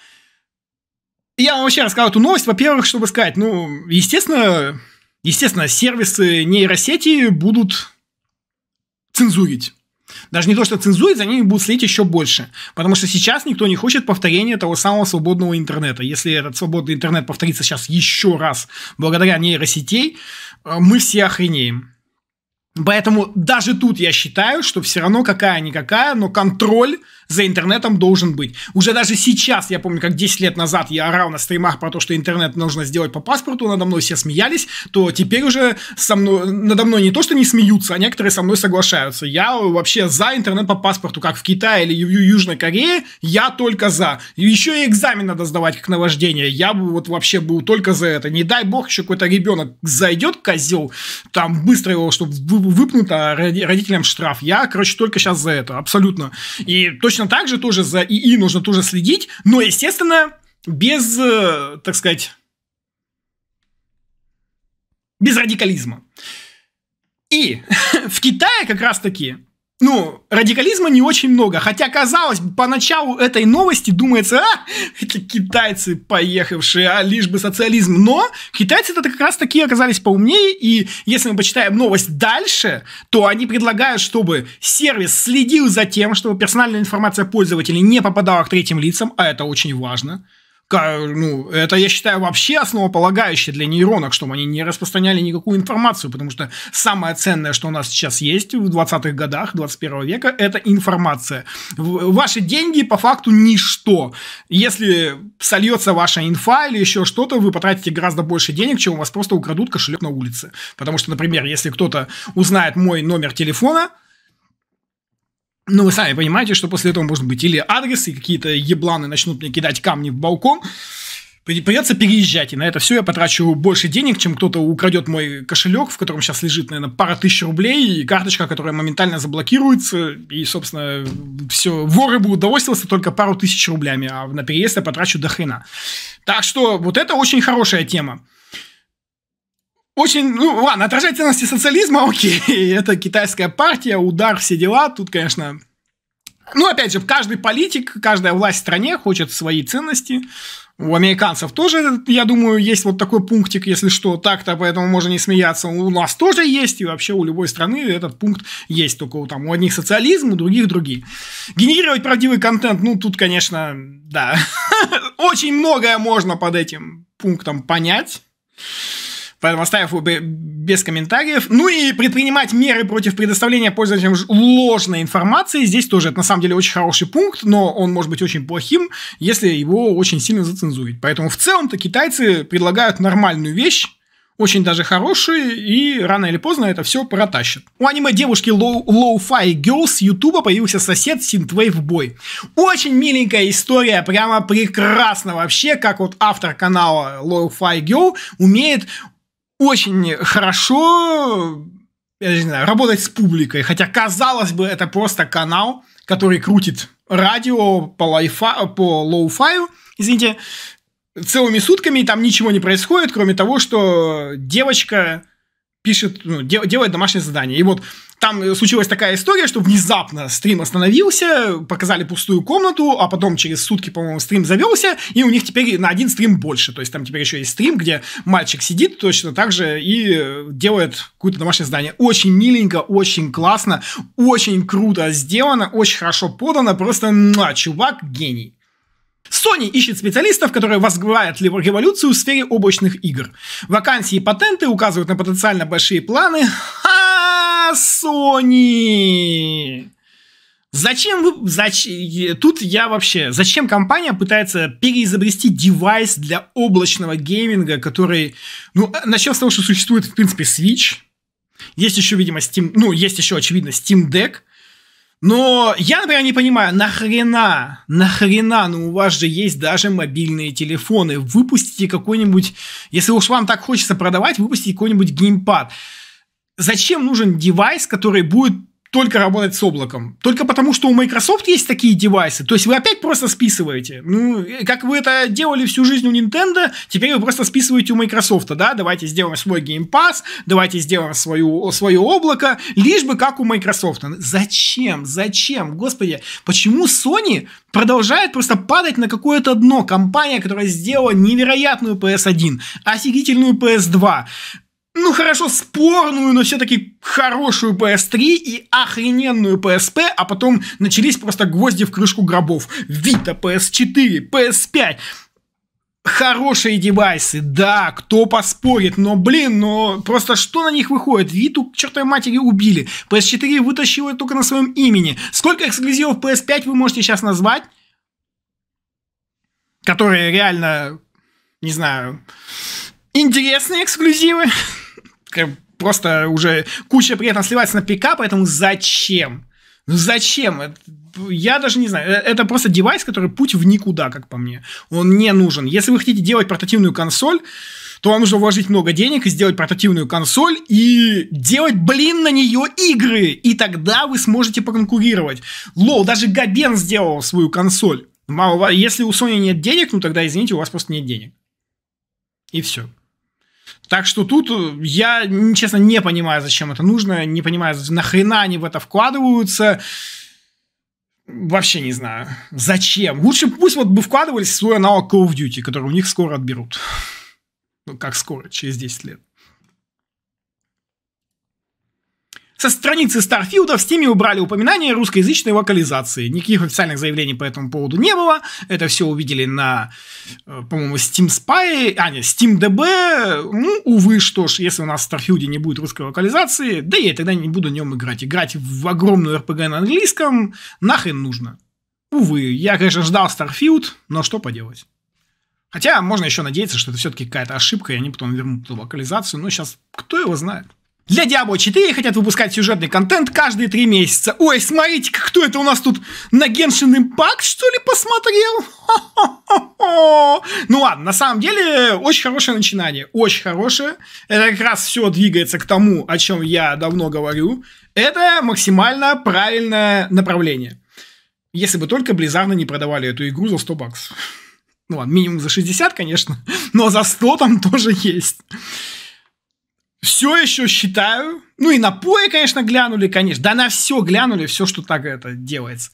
я вам вообще рассказал эту новость, во-первых, чтобы сказать, ну, естественно, естественно, сервисы нейросети будут цензурить даже не то, что цензурить, за ними будут следить еще больше. Потому что сейчас никто не хочет повторения того самого свободного интернета. Если этот свободный интернет повторится сейчас еще раз благодаря нейросетей, э, мы все охренеем. Поэтому даже тут я считаю, что все равно какая-никакая, но контроль за интернетом должен быть. Уже даже сейчас, я помню, как 10 лет назад я орал на стримах про то, что интернет нужно сделать по паспорту, надо мной все смеялись, то теперь уже со мной, надо мной не то, что не смеются, а некоторые со мной соглашаются. Я вообще за интернет по паспорту, как в Китае или Южной Корее, я только за. Еще и экзамен надо сдавать, как на вождение. Я бы вот вообще был только за это. Не дай бог, еще какой-то ребенок зайдет, козел, там быстро его, чтобы выпнуто а родителям штраф. Я, короче, только сейчас за это, абсолютно. И точно так же тоже за ИИ нужно тоже следить, но, естественно, без, э, так сказать, без радикализма. И в Китае как раз-таки ну, радикализма не очень много. Хотя, казалось бы, поначалу этой новости думается, а, эти китайцы поехавшие, а лишь бы социализм. Но китайцы-то как раз таки оказались поумнее, и если мы почитаем новость дальше, то они предлагают, чтобы сервис следил за тем, чтобы персональная информация пользователей не попадала к третьим лицам, а это очень важно ну, это, я считаю, вообще основополагающее для нейронок, чтобы они не распространяли никакую информацию, потому что самое ценное, что у нас сейчас есть в 20-х годах 21 века, это информация. Ваши деньги по факту ничто. Если сольется ваша инфа или еще что-то, вы потратите гораздо больше денег, чем у вас просто украдут кошелек на улице. Потому что, например, если кто-то узнает мой номер телефона, ну, вы сами понимаете, что после этого может быть или адрес, и какие-то ебланы начнут мне кидать камни в балкон, придется переезжать, и на это все я потрачу больше денег, чем кто-то украдет мой кошелек, в котором сейчас лежит, наверное, пара тысяч рублей, и карточка, которая моментально заблокируется, и, собственно, все, воры будут довольствоваться только пару тысяч рублями, а на переезд я потрачу до хрена. Так что вот это очень хорошая тема очень, ну ладно, отражать ценности социализма, окей, это китайская партия, удар, все дела, тут, конечно, ну, опять же, каждый политик, каждая власть в стране хочет свои ценности. У американцев тоже, я думаю, есть вот такой пунктик, если что, так-то, поэтому можно не смеяться. У нас тоже есть, и вообще у любой страны этот пункт есть, только там у одних социализм, у других другие. Генерировать правдивый контент, ну, тут, конечно, да, очень многое можно под этим пунктом понять. Поэтому оставив обе без комментариев. Ну и предпринимать меры против предоставления пользователям ложной информации. Здесь тоже это на самом деле очень хороший пункт, но он может быть очень плохим, если его очень сильно зацензурить. Поэтому в целом-то китайцы предлагают нормальную вещь, очень даже хорошие, и рано или поздно это все протащит. У аниме-девушки Low-Fi Girl с Ютуба появился сосед Synthwave Boy. Очень миленькая история, прямо прекрасно вообще, как вот автор канала Low-Fi Girl умеет очень хорошо я не знаю, работать с публикой. Хотя, казалось бы, это просто канал, который крутит радио по, лайфа, по лоу-фаю, извините, целыми сутками, и там ничего не происходит, кроме того, что девочка пишет, ну, дел, делает домашнее задание. И вот там случилась такая история, что внезапно стрим остановился, показали пустую комнату, а потом через сутки, по-моему, стрим завелся, и у них теперь на один стрим больше. То есть там теперь еще есть стрим, где мальчик сидит точно так же и делает какое-то домашнее здание. Очень миленько, очень классно, очень круто сделано, очень хорошо подано, просто муа, чувак гений. Sony ищет специалистов, которые возглавят революцию в сфере облачных игр. Вакансии и патенты указывают на потенциально большие планы. А Sony! Зачем вы... Зач... Тут я вообще... Зачем компания пытается переизобрести девайс для облачного гейминга, который... Ну, э, начнем с того, что существует, в принципе, Switch. Есть еще, видимо, Steam... Ну, есть еще, очевидно, Steam Deck. Но я, например, не понимаю, нахрена, нахрена, ну у вас же есть даже мобильные телефоны. Выпустите какой-нибудь, если уж вам так хочется продавать, выпустите какой-нибудь геймпад. Зачем нужен девайс, который будет только работать с облаком. Только потому, что у Microsoft есть такие девайсы. То есть вы опять просто списываете. Ну, э, как вы это делали всю жизнь у Nintendo, теперь вы просто списываете у Microsoft. Да? Давайте сделаем свой Game Pass, давайте сделаем свою, свое облако, лишь бы как у Microsoft. Зачем? Зачем? Господи, почему Sony продолжает просто падать на какое-то дно? Компания, которая сделала невероятную PS1, офигительную PS2, ну хорошо, спорную, но все-таки хорошую PS3 и охрененную PSP, а потом начались просто гвозди в крышку гробов. Vita, PS4, PS5. Хорошие девайсы, да, кто поспорит, но, блин, но просто что на них выходит? Виту, к чертовой матери, убили. PS4 вытащила только на своем имени. Сколько эксклюзивов PS5 вы можете сейчас назвать? Которые реально, не знаю, интересные эксклюзивы просто уже куча при этом сливается на Пика, поэтому зачем? Ну зачем? Я даже не знаю. Э, это просто девайс, который путь в никуда, как по мне. Он не нужен. Если вы хотите делать портативную консоль, то вам нужно вложить много денег и сделать портативную консоль и делать, блин, на нее игры. И тогда вы сможете поконкурировать. Лол, даже Габен сделал свою консоль. Мало, если у Sony нет денег, ну тогда, извините, у вас просто нет денег. И все. Так что тут э, я, честно, не понимаю, зачем это нужно, не понимаю, нахрена они в это вкладываются. Вообще не знаю. Зачем? Лучше пусть вот бы вкладывались в свой аналог Call of Duty, который у них скоро отберут. Ну, как скоро, через 10 лет. Со страницы Старфилда в Стиме убрали упоминание русскоязычной локализации. Никаких официальных заявлений по этому поводу не было. Это все увидели на, э, по-моему, Steam Spy, а не Steam DB. Ну, увы, что ж, если у нас в Старфилде не будет русской локализации, да я тогда не буду в нем играть. Играть в огромную RPG на английском нахрен нужно. Увы, я, конечно, ждал Starfield, но что поделать. Хотя можно еще надеяться, что это все-таки какая-то ошибка, и они потом вернут эту локализацию, но сейчас кто его знает. Для Diablo 4 хотят выпускать сюжетный контент каждые три месяца. Ой, смотрите, кто это у нас тут на Genshin Impact, что ли, посмотрел? Ну ладно, на самом деле, очень хорошее начинание, очень хорошее. Это как раз все двигается к тому, о чем я давно говорю. Это максимально правильное направление. Если бы только Близарно не продавали эту игру за 100 баксов. Ну ладно, минимум за 60, конечно, но за 100 там тоже есть все еще считаю, ну и на напои, конечно, глянули, конечно, да на все глянули, все, что так это делается.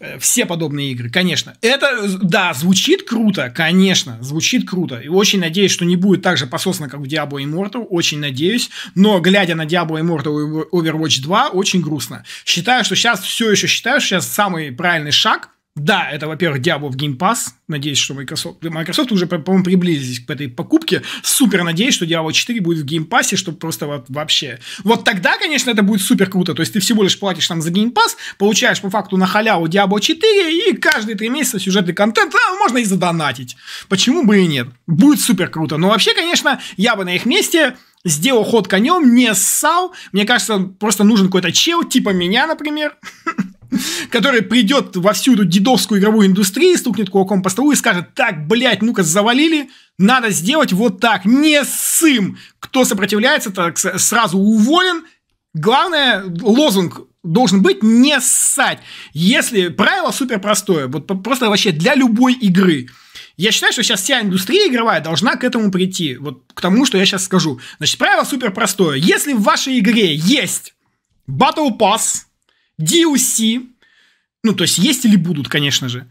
Э, все подобные игры, конечно. Это, да, звучит круто, конечно, звучит круто. И очень надеюсь, что не будет так же пососно, как в Diablo Immortal, очень надеюсь. Но, глядя на Diablo Immortal и Overwatch 2, очень грустно. Считаю, что сейчас все еще считаю, что сейчас самый правильный шаг – да, это, во-первых, Diablo в Game Pass. Надеюсь, что Microsoft... Microsoft уже, по-моему, приблизились к этой покупке. Супер надеюсь, что Diablo 4 будет в Game Pass, чтобы просто вот вообще... Вот тогда, конечно, это будет супер круто. То есть ты всего лишь платишь там за Game Pass, получаешь по факту на халяву Diablo 4 и каждые три месяца сюжетный контент, а можно и задонатить. Почему бы и нет? Будет супер круто. Но вообще, конечно, я бы на их месте сделал ход конем, не ссал. Мне кажется, просто нужен какой-то чел, типа меня, например который придет во всю эту дедовскую игровую индустрию, стукнет кулаком по столу и скажет, так, блядь, ну-ка завалили, надо сделать вот так, не сым. Кто сопротивляется, так сразу уволен. Главное, лозунг должен быть не ссать. Если правило супер простое, вот просто вообще для любой игры. Я считаю, что сейчас вся индустрия игровая должна к этому прийти, вот к тому, что я сейчас скажу. Значит, правило супер простое. Если в вашей игре есть Battle Pass, DLC, ну, то есть есть или будут, конечно же,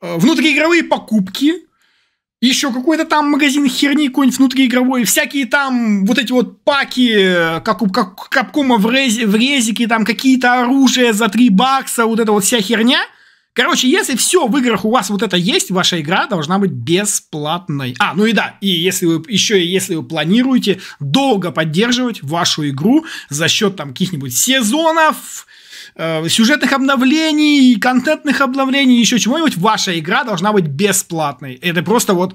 э, внутриигровые покупки, еще какой-то там магазин херни какой-нибудь внутриигровой, всякие там вот эти вот паки, э, как у как, Капкома в, рези, в резике, там какие-то оружия за 3 бакса, вот эта вот вся херня. Короче, если все в играх у вас вот это есть, ваша игра должна быть бесплатной. А, ну и да, и если вы еще и если вы планируете долго поддерживать вашу игру за счет там каких-нибудь сезонов, Э, сюжетных обновлений, контентных обновлений, еще чего-нибудь, ваша игра должна быть бесплатной. Это просто вот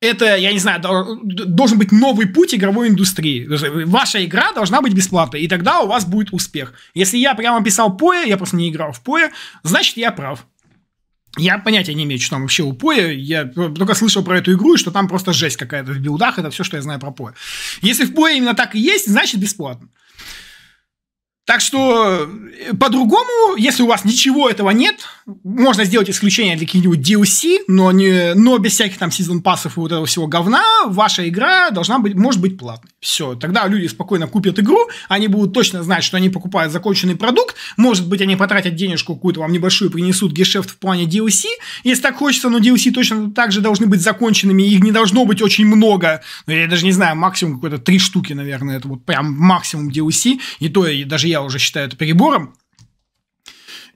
это, я не знаю, должен быть новый путь игровой индустрии. Э, ваша игра должна быть бесплатной, и тогда у вас будет успех. Если я прямо писал Поя, я просто не играл в Поя, значит, я прав. Я понятия не имею, что там вообще у Поя. Я только слышал про эту игру, и что там просто жесть какая-то в билдах. Это все, что я знаю про Поя. Если в Поя именно так и есть, значит бесплатно. Так что э, по-другому, если у вас ничего этого нет, можно сделать исключение для каких-нибудь DLC, но, не, но без всяких там сезон пассов и вот этого всего говна, ваша игра должна быть, может быть платной. Все, тогда люди спокойно купят игру, они будут точно знать, что они покупают законченный продукт, может быть, они потратят денежку какую-то вам небольшую, принесут гешефт в плане DLC, если так хочется, но DLC точно так же должны быть законченными, их не должно быть очень много, ну, я даже не знаю, максимум какой-то три штуки, наверное, это вот прям максимум DLC, и то, и даже я уже считаю это перебором,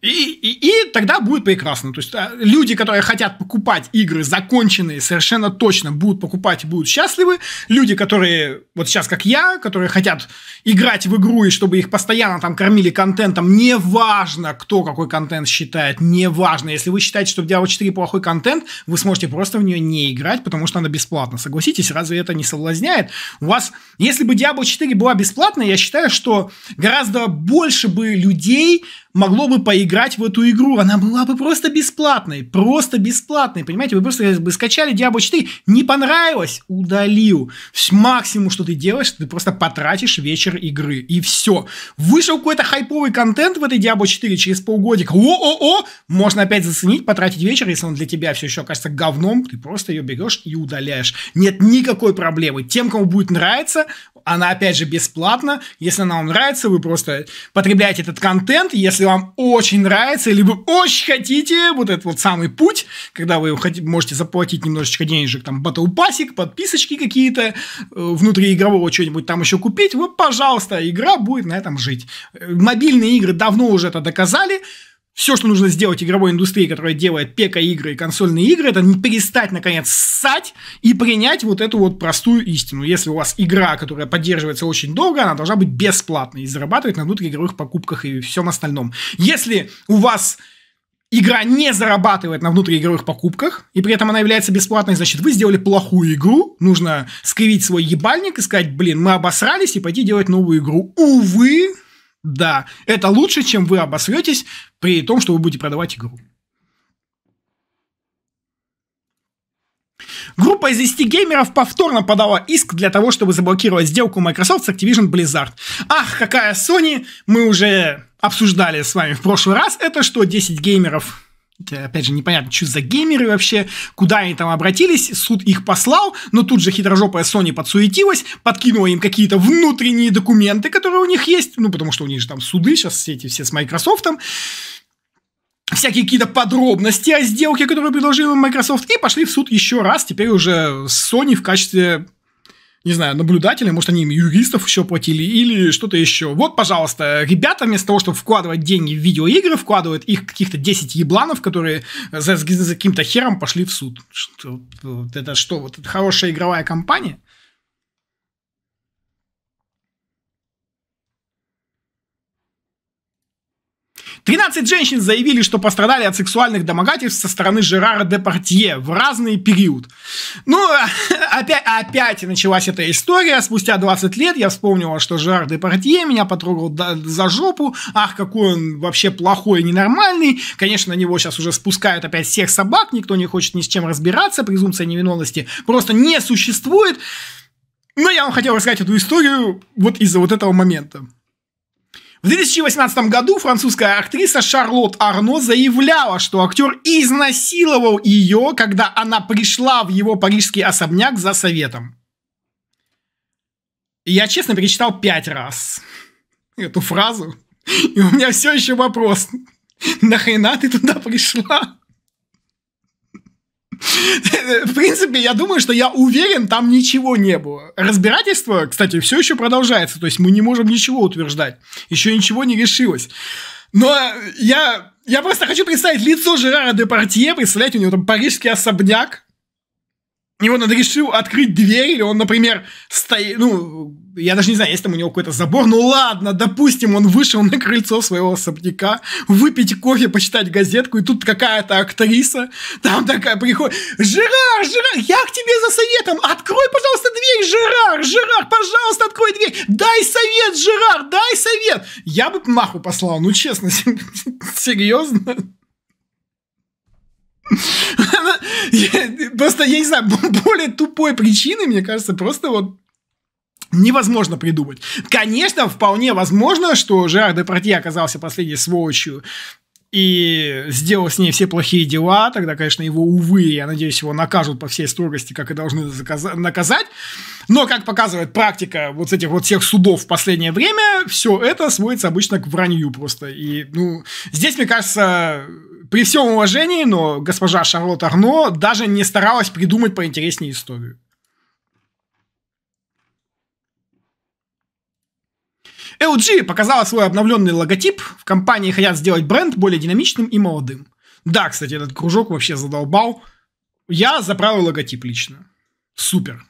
и, и, и тогда будет прекрасно. То есть а, люди, которые хотят покупать игры законченные, совершенно точно будут покупать и будут счастливы. Люди, которые вот сейчас как я, которые хотят играть в игру и чтобы их постоянно там кормили контентом, неважно, кто какой контент считает, неважно. Если вы считаете, что в Diablo 4 плохой контент, вы сможете просто в нее не играть, потому что она бесплатна. Согласитесь, разве это не соблазняет? У вас, если бы Diablo 4 была бесплатной, я считаю, что гораздо больше бы людей могло бы поиграть в эту игру. Она была бы просто бесплатной. Просто бесплатной. Понимаете, вы просто бы скачали Diablo 4, не понравилось, удалил. Максимум, что ты делаешь, ты просто потратишь вечер игры. И все. Вышел какой-то хайповый контент в этой Diablo 4 через полгодика. О-о-о! Можно опять заценить, потратить вечер, если он для тебя все еще кажется говном, ты просто ее берешь и удаляешь. Нет никакой проблемы. Тем, кому будет нравиться, она опять же бесплатна. Если она вам нравится, вы просто потребляете этот контент. Если вам очень нравится, или вы очень хотите вот этот вот самый путь, когда вы можете заплатить немножечко денежек, там, Battle подписочки какие-то, э, внутри игрового что-нибудь там еще купить, вот, пожалуйста, игра будет на этом жить. Э, мобильные игры давно уже это доказали, все, что нужно сделать игровой индустрии, которая делает пека-игры и консольные игры, это не перестать, наконец, ссать и принять вот эту вот простую истину. Если у вас игра, которая поддерживается очень долго, она должна быть бесплатной и зарабатывать на внутриигровых покупках и всем остальном. Если у вас игра не зарабатывает на внутриигровых покупках, и при этом она является бесплатной, значит, вы сделали плохую игру, нужно скривить свой ебальник и сказать, блин, мы обосрались и пойти делать новую игру. Увы, да, это лучше, чем вы обосретесь при том, что вы будете продавать игру. Группа из 10 геймеров повторно подала иск для того, чтобы заблокировать сделку Microsoft с Activision Blizzard. Ах, какая Sony! Мы уже обсуждали с вами в прошлый раз это, что 10 геймеров Опять же, непонятно, что за геймеры вообще, куда они там обратились, суд их послал, но тут же хитрожопая Sony подсуетилась, подкинула им какие-то внутренние документы, которые у них есть, ну, потому что у них же там суды сейчас все эти все с Microsoft, всякие какие-то подробности о сделке, которые предложил Microsoft, и пошли в суд еще раз, теперь уже с Sony в качестве не знаю, наблюдателей, может, они им юристов еще платили или что-то еще. Вот, пожалуйста, ребята вместо того, чтобы вкладывать деньги в видеоигры, вкладывают их каких-то 10 ебланов, которые за, за каким-то хером пошли в суд. Что, вот это что, вот это хорошая игровая компания? 13 женщин заявили, что пострадали от сексуальных домогательств со стороны Жерара Департье в разный период. Ну, опять, опять началась эта история. Спустя 20 лет я вспомнила, что Жерар Департье меня потрогал за жопу. Ах, какой он вообще плохой и ненормальный. Конечно, на него сейчас уже спускают опять всех собак. Никто не хочет ни с чем разбираться. Презумпция невиновности просто не существует. Но я вам хотел рассказать эту историю вот из-за вот этого момента. В 2018 году французская актриса Шарлотт Арно заявляла, что актер изнасиловал ее, когда она пришла в его парижский особняк за советом. я, честно, перечитал пять раз эту фразу, и у меня все еще вопрос. Нахрена ты туда пришла? В принципе, я думаю, что я уверен, там ничего не было. Разбирательство, кстати, все еще продолжается, то есть мы не можем ничего утверждать. Еще ничего не решилось. Но я, я просто хочу представить лицо Жерара де Депардье, представляете, у него там парижский особняк, и надо решил открыть дверь, или он, например, стоит, ну, я даже не знаю, есть там у него какой-то забор, ну ладно, допустим, он вышел на крыльцо своего особняка, выпить кофе, почитать газетку, и тут какая-то актриса там такая приходит, Жерар, Жерар, я к тебе за советом, открой, пожалуйста, дверь, Жерар, Жерар, пожалуйста, открой дверь, дай совет, Жерар, дай совет. Я бы маху послал, ну честно, серьезно. Просто, я не знаю, более тупой причины, мне кажется, просто вот невозможно придумать. Конечно, вполне возможно, что Жерар Департи оказался последней сволочью и сделал с ней все плохие дела, тогда, конечно, его, увы, я надеюсь, его накажут по всей строгости, как и должны наказать. Но, как показывает практика вот этих вот всех судов в последнее время, все это сводится обычно к вранью просто. И, ну, здесь, мне кажется, при всем уважении, но госпожа Шарлотт Арно даже не старалась придумать поинтереснее историю. LG показала свой обновленный логотип. В компании хотят сделать бренд более динамичным и молодым. Да, кстати, этот кружок вообще задолбал. Я заправил логотип лично. Супер.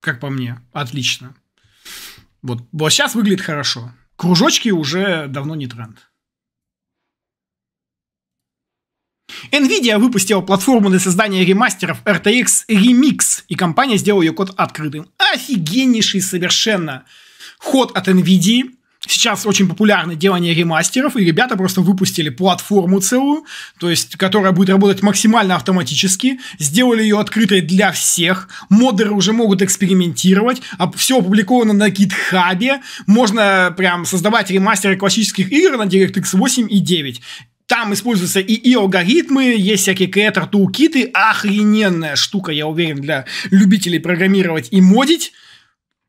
Как по мне. Отлично. Вот, вот сейчас выглядит хорошо. Кружочки уже давно не тренд. Nvidia выпустила платформу для создания ремастеров RTX Remix, и компания сделала ее код открытым. Офигеннейший совершенно ход от Nvidia. Сейчас очень популярно делание ремастеров, и ребята просто выпустили платформу целую, то есть, которая будет работать максимально автоматически, сделали ее открытой для всех, модеры уже могут экспериментировать, а все опубликовано на GitHub, можно прям создавать ремастеры классических игр на DirectX 8 и 9. Там используются и, и алгоритмы, есть всякие Creator Toolkit, охрененная штука, я уверен, для любителей программировать и модить.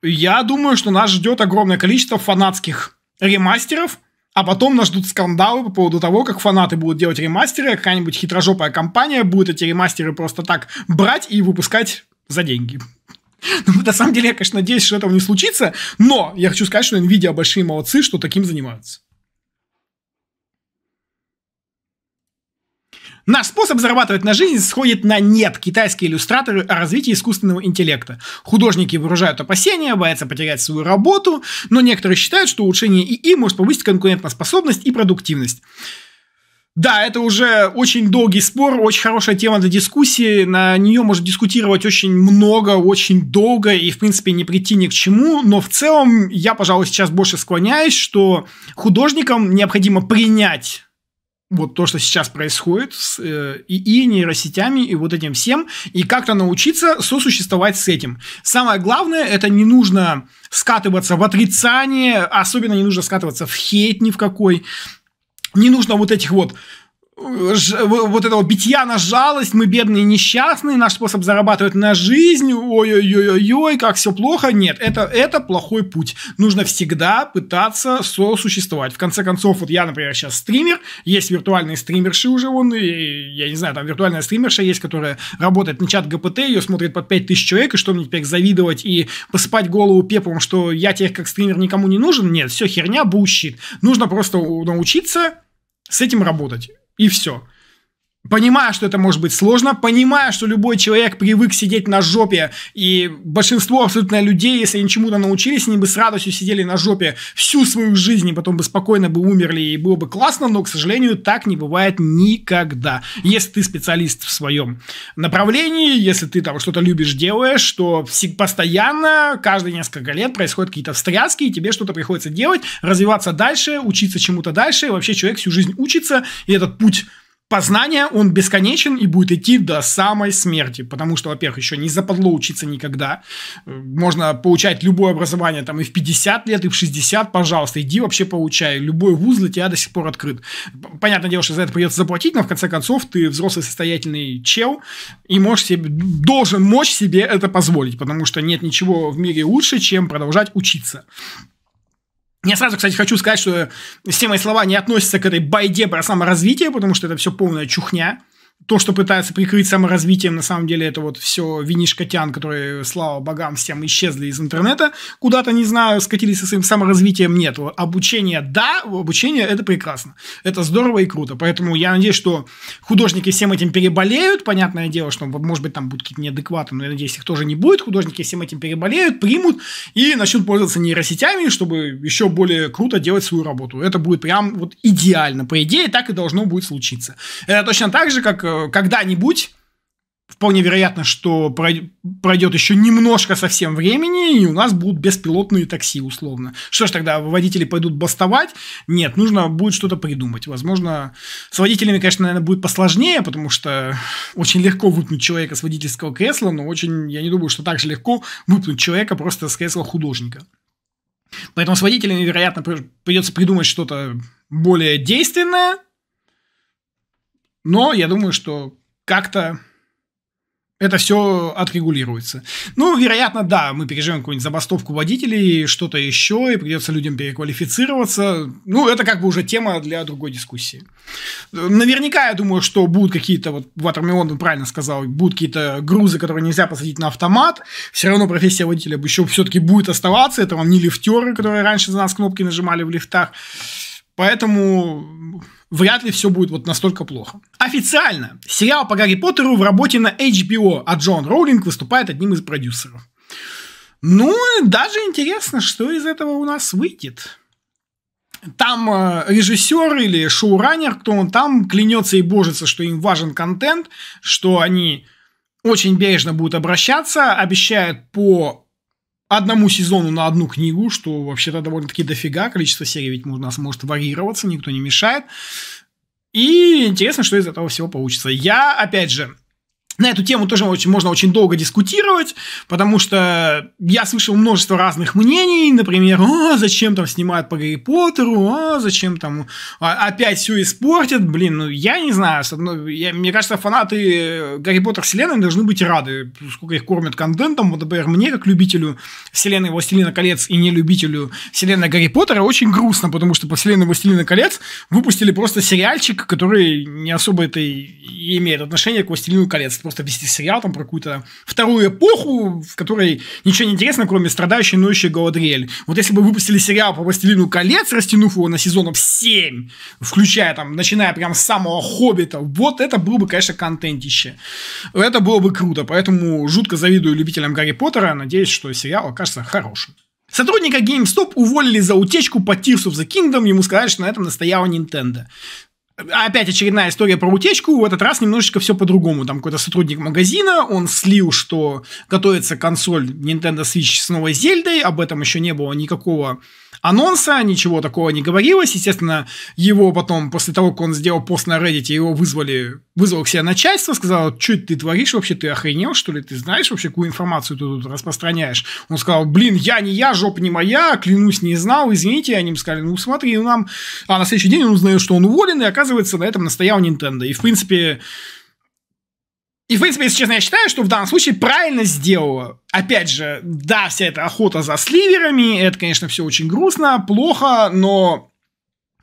Я думаю, что нас ждет огромное количество фанатских ремастеров, а потом нас ждут скандалы по поводу того, как фанаты будут делать ремастеры, какая-нибудь хитрожопая компания будет эти ремастеры просто так брать и выпускать за деньги. Ну, на самом деле, я, конечно, надеюсь, что этого не случится, но я хочу сказать, что Nvidia большие молодцы, что таким занимаются. Наш способ зарабатывать на жизнь сходит на нет. Китайские иллюстраторы о развитии искусственного интеллекта. Художники выражают опасения, боятся потерять свою работу, но некоторые считают, что улучшение ИИ может повысить конкурентоспособность и продуктивность. Да, это уже очень долгий спор, очень хорошая тема для дискуссии. На нее можно дискутировать очень много, очень долго и, в принципе, не прийти ни к чему. Но в целом я, пожалуй, сейчас больше склоняюсь, что художникам необходимо принять вот то, что сейчас происходит с э, и, и нейросетями, и вот этим всем, и как-то научиться сосуществовать с этим. Самое главное, это не нужно скатываться в отрицание, особенно не нужно скатываться в хейт ни в какой. Не нужно вот этих вот вот этого битья на жалость, мы бедные несчастные, наш способ зарабатывать на жизнь, ой-ой-ой-ой, как все плохо. Нет, это, это плохой путь. Нужно всегда пытаться сосуществовать. В конце концов, вот я, например, сейчас стример, есть виртуальные стримерши уже, вон, и, я не знаю, там виртуальная стримерша есть, которая работает на чат ГПТ, ее смотрит под 5000 человек, и что мне теперь завидовать и посыпать голову пеплом, что я теперь как стример никому не нужен? Нет, все херня, булщит. Нужно просто научиться с этим работать. И все понимая, что это может быть сложно, понимая, что любой человек привык сидеть на жопе, и большинство абсолютно людей, если они чему-то научились, они бы с радостью сидели на жопе всю свою жизнь, и потом бы спокойно бы умерли, и было бы классно, но, к сожалению, так не бывает никогда. Если ты специалист в своем направлении, если ты там что-то любишь, делаешь, то постоянно, каждые несколько лет происходят какие-то встряски, и тебе что-то приходится делать, развиваться дальше, учиться чему-то дальше, и вообще человек всю жизнь учится, и этот путь познания, он бесконечен и будет идти до самой смерти, потому что, во-первых, еще не западло учиться никогда. Можно получать любое образование там и в 50 лет, и в 60, пожалуйста, иди вообще получай. Любой вуз для тебя до сих пор открыт. Понятное дело, что за это придется заплатить, но в конце концов ты взрослый состоятельный чел и можешь себе, должен мочь себе это позволить, потому что нет ничего в мире лучше, чем продолжать учиться. Я сразу, кстати, хочу сказать, что все мои слова не относятся к этой байде про саморазвитие, потому что это все полная чухня то, что пытается прикрыть саморазвитием, на самом деле это вот все винишкотян, которые, слава богам, всем исчезли из интернета, куда-то, не знаю, скатились со своим саморазвитием, нет. Обучение, да, обучение – это прекрасно. Это здорово и круто. Поэтому я надеюсь, что художники всем этим переболеют. Понятное дело, что, может быть, там будут какие-то неадекваты, но я надеюсь, их тоже не будет. Художники всем этим переболеют, примут и начнут пользоваться нейросетями, чтобы еще более круто делать свою работу. Это будет прям вот идеально. По идее, так и должно будет случиться. Это точно так же, как Э, когда-нибудь вполне вероятно, что пройдет еще немножко совсем времени, и у нас будут беспилотные такси, условно. Что ж тогда, водители пойдут бастовать? Нет, нужно будет что-то придумать. Возможно, с водителями, конечно, наверное, будет посложнее, потому что очень легко выпнуть человека с водительского кресла, но очень, я не думаю, что так же легко выпнуть человека просто с кресла художника. Поэтому с водителями, вероятно, придется придумать что-то более действенное, но я думаю, что как-то это все отрегулируется. Ну, вероятно, да, мы переживем какую-нибудь забастовку водителей, что-то еще, и придется людям переквалифицироваться. Ну, это как бы уже тема для другой дискуссии. Наверняка, я думаю, что будут какие-то, вот Ватермелон правильно сказал, будут какие-то грузы, которые нельзя посадить на автомат. Все равно профессия водителя еще все-таки будет оставаться. Это вам не лифтеры, которые раньше за нас кнопки нажимали в лифтах. Поэтому вряд ли все будет вот настолько плохо. Официально сериал по Гарри Поттеру в работе на HBO, а Джон Роулинг выступает одним из продюсеров. Ну, даже интересно, что из этого у нас выйдет. Там э, режиссер или шоураннер, кто он там, клянется и божится, что им важен контент, что они очень бережно будут обращаться, обещают по одному сезону на одну книгу, что вообще-то довольно-таки дофига, количество серий ведь у нас может варьироваться, никто не мешает. И интересно, что из этого всего получится. Я, опять же, на эту тему тоже очень, можно очень долго дискутировать, потому что я слышал множество разных мнений, например, а, зачем там снимают по Гарри Поттеру, а, зачем там а, опять все испортят, блин, ну я не знаю, одной, я, мне кажется, фанаты Гарри Поттер вселенной должны быть рады, сколько их кормят контентом, вот, например, мне, как любителю вселенной Властелина колец и не любителю вселенной Гарри Поттера, очень грустно, потому что по вселенной Властелина колец выпустили просто сериальчик, который не особо это и имеет отношение к Властелину колец просто вести сериал там про какую-то вторую эпоху, в которой ничего не интересно, кроме страдающей ноющей Галадриэль. Вот если бы выпустили сериал по «Властелину колец», растянув его на сезонов 7, включая там, начиная прям с самого «Хоббита», вот это было бы, конечно, контентище. Это было бы круто, поэтому жутко завидую любителям Гарри Поттера, надеюсь, что сериал окажется хорошим. Сотрудника GameStop уволили за утечку по Tears of the Kingdom, ему сказали, что на этом настояла Nintendo. Опять очередная история про утечку. В этот раз немножечко все по-другому. Там какой-то сотрудник магазина, он слил, что готовится консоль Nintendo Switch с новой Зельдой. Об этом еще не было никакого анонса, ничего такого не говорилось. Естественно, его потом, после того, как он сделал пост на Reddit, его вызвали, вызвал к себе начальство, сказал, что ты творишь вообще, ты охренел, что ли, ты знаешь вообще, какую информацию ты тут распространяешь? Он сказал, блин, я не я, жопа не моя, клянусь, не знал, извините. Они им сказали, ну смотри, ну, нам... А на следующий день он узнает, что он уволен, и оказывается, на этом настоял Nintendo. И, в принципе, и, в принципе, если честно, я считаю, что в данном случае правильно сделала. Опять же, да, вся эта охота за сливерами, это, конечно, все очень грустно, плохо, но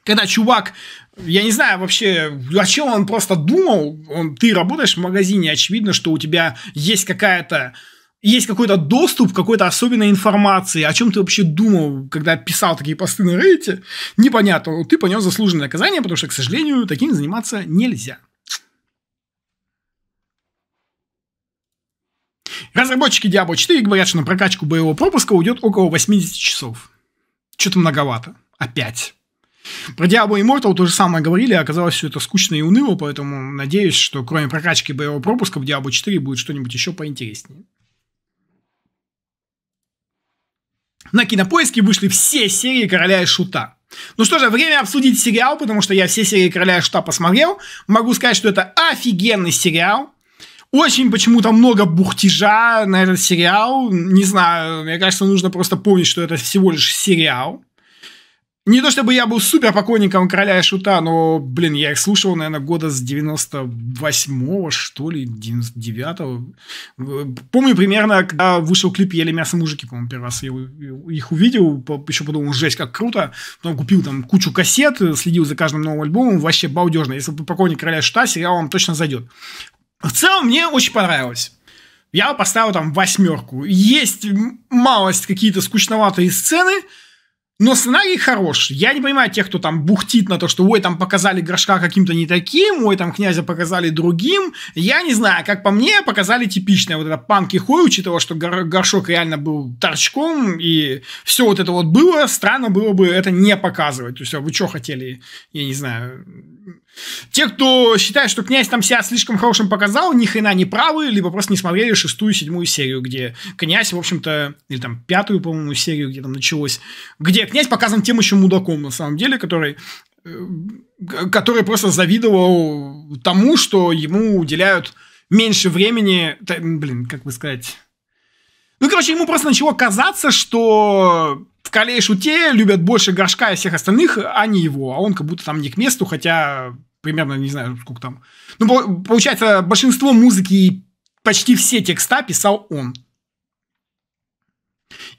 когда чувак, я не знаю вообще, о чем он просто думал, он, ты работаешь в магазине, очевидно, что у тебя есть какая-то есть какой-то доступ к какой-то особенной информации, о чем ты вообще думал, когда писал такие посты на Reddit, непонятно. Ну, ты понес заслуженное наказание, потому что, к сожалению, таким заниматься нельзя. Разработчики Diablo 4 говорят, что на прокачку боевого пропуска уйдет около 80 часов. Что-то многовато. Опять. Про Diablo Immortal то же самое говорили, а оказалось все это скучно и уныло, поэтому надеюсь, что кроме прокачки боевого пропуска в Diablo 4 будет что-нибудь еще поинтереснее. На кинопоиске вышли все серии Короля и Шута. Ну что же, время обсудить сериал, потому что я все серии Короля и Шута посмотрел. Могу сказать, что это офигенный сериал. Очень почему-то много бухтежа на этот сериал. Не знаю, мне кажется, нужно просто помнить, что это всего лишь сериал. Не то чтобы я был супер поклонником короля и шута, но, блин, я их слушал, наверное, года с 98-го, что ли, 99-го. Помню примерно, когда вышел клип «Ели мясо мужики», по-моему, первый раз я их увидел, еще подумал, жесть, как круто. Потом купил там кучу кассет, следил за каждым новым альбомом, вообще балдежно. Если вы поклонник короля и шута, сериал вам точно зайдет. В целом мне очень понравилось. Я поставил там восьмерку. Есть малость какие-то скучноватые сцены, но сценарий хорош. Я не понимаю тех, кто там бухтит на то, что ой, там показали горшка каким-то не таким, ой, там князя показали другим. Я не знаю, как по мне, показали типичное вот это панки хой, учитывая, что Горшок реально был торчком, и все вот это вот было, странно было бы это не показывать. То есть, «А вы что хотели, я не знаю, те, кто считает, что князь там себя слишком хорошим показал, ни хрена не правы, либо просто не смотрели шестую, седьмую серию, где князь, в общем-то, или там пятую, по-моему, серию, где там началось, где князь показан тем еще мудаком, на самом деле, который э, который просто завидовал тому, что ему уделяют меньше времени, блин, как бы сказать... Ну, короче, ему просто начало казаться, что в Кале и Шуте любят больше Горшка и всех остальных, а не его. А он как будто там не к месту, хотя примерно, не знаю, сколько там. Ну, получается, большинство музыки и почти все текста писал он.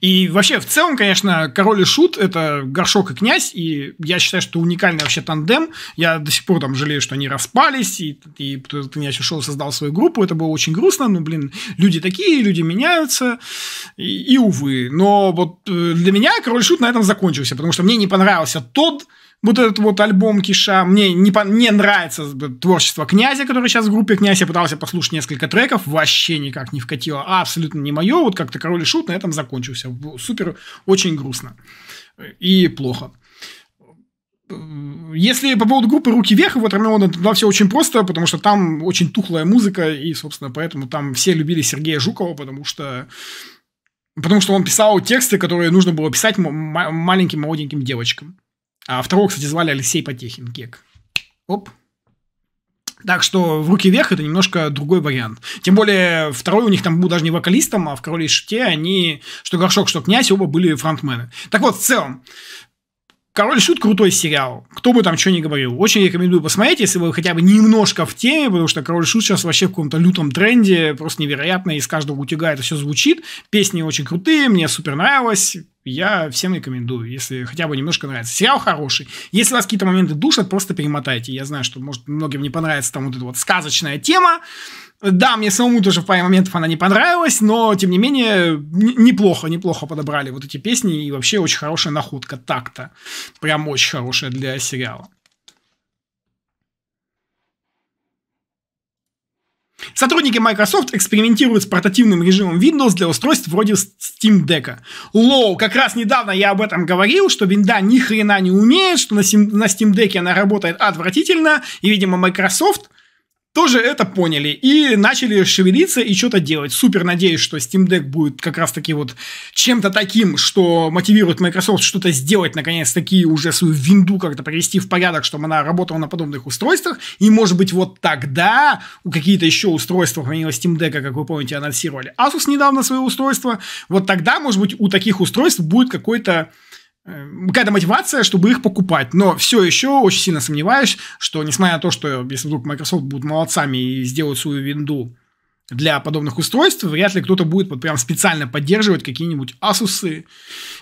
И вообще, в целом, конечно, король и шут — это горшок и князь, и я считаю, что уникальный вообще тандем. Я до сих пор там жалею, что они распались, и, и князь ушел, создал свою группу, это было очень грустно, но блин, люди такие, люди меняются, и, и увы. Но вот э, для меня король и шут на этом закончился, потому что мне не понравился тот вот этот вот альбом Киша. Мне не, по, не нравится э, творчество Князя, который сейчас в группе князя Я пытался послушать несколько треков, вообще никак не вкатило. А, абсолютно не мое. Вот как-то Король и Шут на этом закончился. Супер, очень грустно э, и плохо. Э, если по поводу группы «Руки вверх», вот то тогда все очень просто, потому что там очень тухлая музыка, и, собственно, поэтому там все любили Сергея Жукова, потому что Потому что он писал тексты, которые нужно было писать маленьким молоденьким девочкам. А второго, кстати, звали Алексей Потехин, Гек. Оп. Так что в руки вверх это немножко другой вариант. Тем более, второй у них там был даже не вокалистом, а в короле и шуте они, что горшок, что князь, оба были фронтмены. Так вот, в целом, Король Шут крутой сериал. Кто бы там что ни говорил. Очень рекомендую посмотреть, если вы хотя бы немножко в теме, потому что Король Шут сейчас вообще в каком-то лютом тренде, просто невероятно, из каждого утюга это все звучит. Песни очень крутые, мне супер нравилось. Я всем рекомендую, если хотя бы немножко нравится. Сериал хороший. Если вас какие-то моменты душат, просто перемотайте. Я знаю, что, может, многим не понравится там вот эта вот сказочная тема, да, мне самому тоже в паре моментов она не понравилась, но, тем не менее, неплохо, неплохо подобрали вот эти песни, и вообще очень хорошая находка так-то. Прям очень хорошая для сериала. Сотрудники Microsoft экспериментируют с портативным режимом Windows для устройств вроде Steam Deck. Лоу, как раз недавно я об этом говорил, что винда ни хрена не умеет, что на, Steam Deck она работает отвратительно, и, видимо, Microsoft тоже это поняли и начали шевелиться и что-то делать. Супер надеюсь, что Steam Deck будет как раз-таки вот чем-то таким, что мотивирует Microsoft что-то сделать, наконец-таки уже свою винду как-то привести в порядок, чтобы она работала на подобных устройствах. И, может быть, вот тогда у какие-то еще устройства помимо Steam Deck, как вы помните, анонсировали Asus недавно свое устройство. Вот тогда, может быть, у таких устройств будет какой-то Эм, какая-то мотивация, чтобы их покупать. Но все еще очень сильно сомневаюсь, что несмотря на то, что если вдруг Microsoft будут молодцами и сделают свою винду для подобных устройств, вряд ли кто-то будет вот прям специально поддерживать какие-нибудь Asus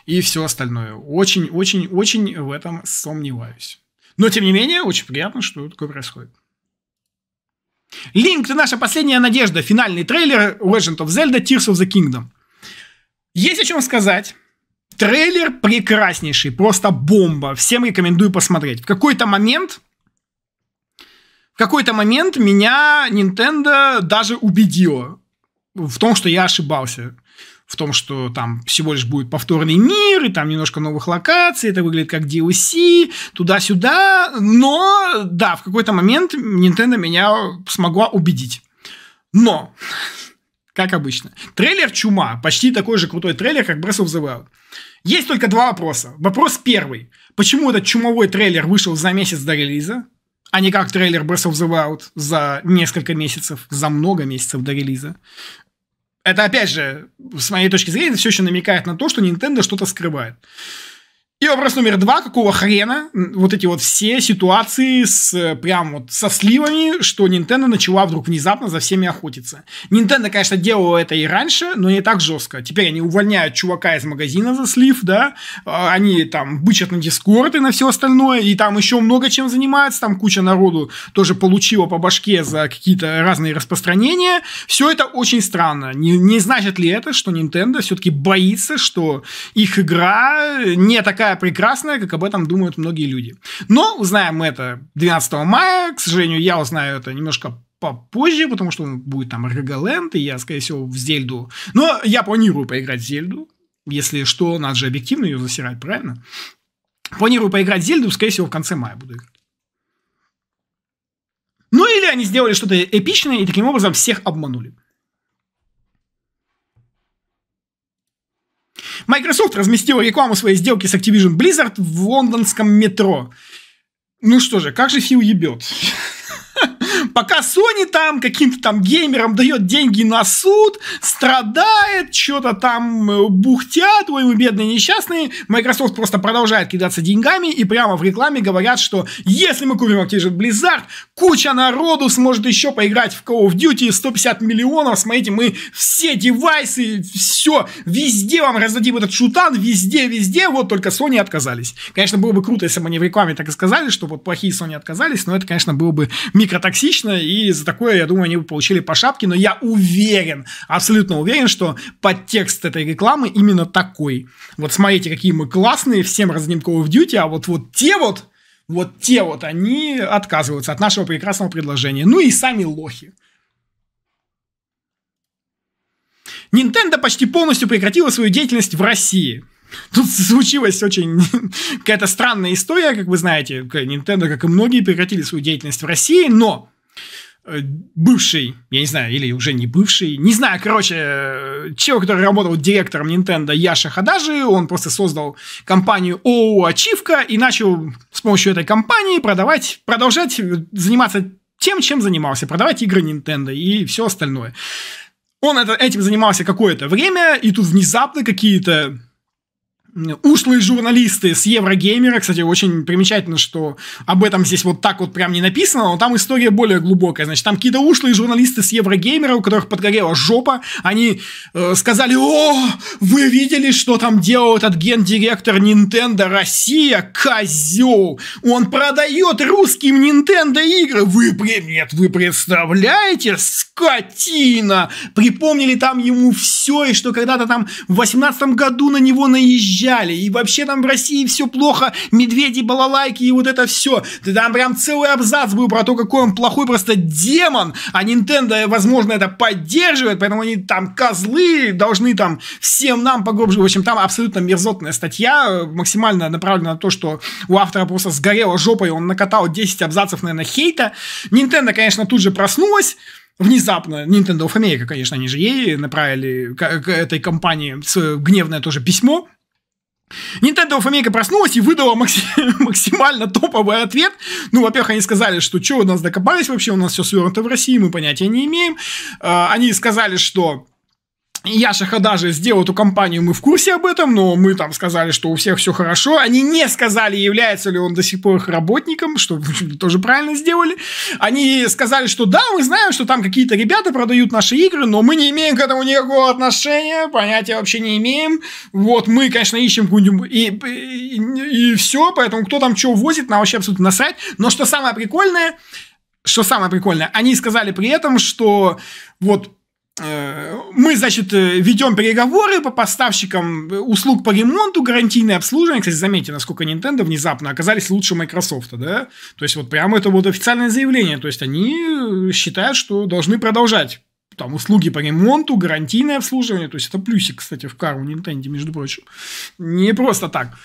и все остальное. Очень-очень-очень в этом сомневаюсь. Но, тем не менее, очень приятно, что такое происходит. Линк, ты наша последняя надежда. Финальный трейлер Legend of Zelda Tears of the Kingdom. Есть о чем сказать. Трейлер прекраснейший, просто бомба. Всем рекомендую посмотреть. В какой-то момент в какой-то момент меня Nintendo даже убедила в том, что я ошибался. В том, что там всего лишь будет повторный мир, и там немножко новых локаций, это выглядит как DLC, туда-сюда. Но, да, в какой-то момент Nintendo меня смогла убедить. Но, как обычно, трейлер чума. Почти такой же крутой трейлер, как Breath of the Wild. Есть только два вопроса. Вопрос первый. Почему этот чумовой трейлер вышел за месяц до релиза, а не как трейлер Breath of the Wild за несколько месяцев, за много месяцев до релиза? Это, опять же, с моей точки зрения, все еще намекает на то, что Nintendo что-то скрывает. И вопрос номер два, какого хрена вот эти вот все ситуации с э, прям вот со сливами, что Nintendo начала вдруг внезапно за всеми охотиться. Nintendo, конечно, делала это и раньше, но не так жестко. Теперь они увольняют чувака из магазина за слив, да, а, они там бычат на Discord и на все остальное, и там еще много чем занимаются, там куча народу тоже получила по башке за какие-то разные распространения. Все это очень странно. Не, не значит ли это, что Nintendo все-таки боится, что их игра не такая такая прекрасная, как об этом думают многие люди. Но узнаем мы это 12 мая. К сожалению, я узнаю это немножко попозже, потому что будет там Реголенд, и я, скорее всего, в Зельду. Но я планирую поиграть в Зельду. Если что, надо же объективно ее засирать, правильно? Планирую поиграть в Зельду, скорее всего, в конце мая буду играть. Ну или они сделали что-то эпичное и таким образом всех обманули. Microsoft разместила рекламу своей сделки с Activision Blizzard в лондонском метро. Ну что же, как же Фил ебет. Пока Sony там каким-то там геймерам дает деньги на суд, страдает, что-то там э, бухтят, ой, мы бедные несчастные, Microsoft просто продолжает кидаться деньгами и прямо в рекламе говорят, что если мы купим Activision Blizzard, куча народу сможет еще поиграть в Call of Duty 150 миллионов, смотрите, мы все девайсы, все, везде вам раздадим этот шутан, везде, везде, вот только Sony отказались. Конечно, было бы круто, если бы они в рекламе так и сказали, что вот плохие Sony отказались, но это, конечно, было бы микротоксично, логично, и за такое, я думаю, они бы получили по шапке, но я уверен, абсолютно уверен, что подтекст этой рекламы именно такой. Вот смотрите, какие мы классные, всем разним Call of Duty, а вот, вот те вот, вот те вот, они отказываются от нашего прекрасного предложения. Ну и сами лохи. Nintendo почти полностью прекратила свою деятельность в России. Тут случилась очень какая-то странная история, как вы знаете, Nintendo, как и многие, прекратили свою деятельность в России, но Э, бывший, я не знаю, или уже не бывший, не знаю, короче, э, человек, который работал директором Nintendo Яша Хадажи, он просто создал компанию ООО Ачивка и начал с помощью этой компании продавать, продолжать заниматься тем, чем занимался, продавать игры Nintendo и все остальное. Он это, этим занимался какое-то время, и тут внезапно какие-то ушлые журналисты с Еврогеймера, кстати, очень примечательно, что об этом здесь вот так вот прям не написано, но там история более глубокая, значит, там какие-то ушлые журналисты с Еврогеймера, у которых подгорела жопа, они э, сказали, о, вы видели, что там делал этот гендиректор Nintendo Россия, козел, он продает русским Nintendo игры, вы, нет, вы представляете, скотина, припомнили там ему все, и что когда-то там в восемнадцатом году на него наезжали приезжали, и вообще там в России все плохо, медведи, балалайки и вот это все. там прям целый абзац был про то, какой он плохой просто демон, а Nintendo, возможно, это поддерживает, поэтому они там козлы, должны там всем нам погубже. В общем, там абсолютно мерзотная статья, э, максимально направлена на то, что у автора просто сгорела жопа, и он накатал 10 абзацев, наверное, хейта. Nintendo, конечно, тут же проснулась, внезапно Nintendo of America, конечно, они же ей направили к, к этой компании гневное тоже письмо, Nintendo of America проснулась и выдала максимально топовый ответ. Ну, во-первых, они сказали, что что у нас докопались вообще, у нас все свернуто в России, мы понятия не имеем. А, они сказали, что я Яша Хадажи сделал эту компанию, мы в курсе об этом, но мы там сказали, что у всех все хорошо. Они не сказали, является ли он до сих пор их работником, что тоже правильно сделали. Они сказали, что да, мы знаем, что там какие-то ребята продают наши игры, но мы не имеем к этому никакого отношения, понятия вообще не имеем. Вот, мы, конечно, ищем какую-нибудь... И, и, и все, поэтому кто там что возит, нам вообще абсолютно насрать. Но что самое прикольное, что самое прикольное, они сказали при этом, что вот Э, мы, значит, э, ведем переговоры по поставщикам э, услуг по ремонту, гарантийное обслуживание. Кстати, заметьте, насколько Nintendo внезапно оказались лучше Microsoft, да? То есть, вот прямо это вот официальное заявление. То есть, они считают, что должны продолжать там услуги по ремонту, гарантийное обслуживание. То есть, это плюсик, кстати, в карму Nintendo, между прочим. Не просто так.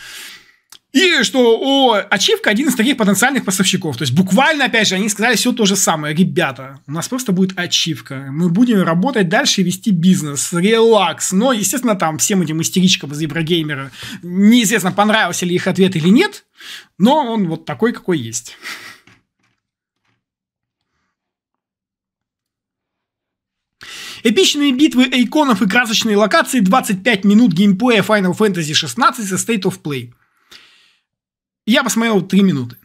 И что о, ачивка один из таких потенциальных поставщиков. То есть буквально, опять же, они сказали все то же самое. Ребята, у нас просто будет ачивка. Мы будем работать дальше и вести бизнес. Релакс. Но, естественно, там всем этим истеричкам из Еврогеймера неизвестно, понравился ли их ответ или нет. Но он вот такой, какой есть. Эпичные битвы иконов и красочные локации 25 минут геймплея Final Fantasy 16 со State of Play. Я посмотрел 3 минуты.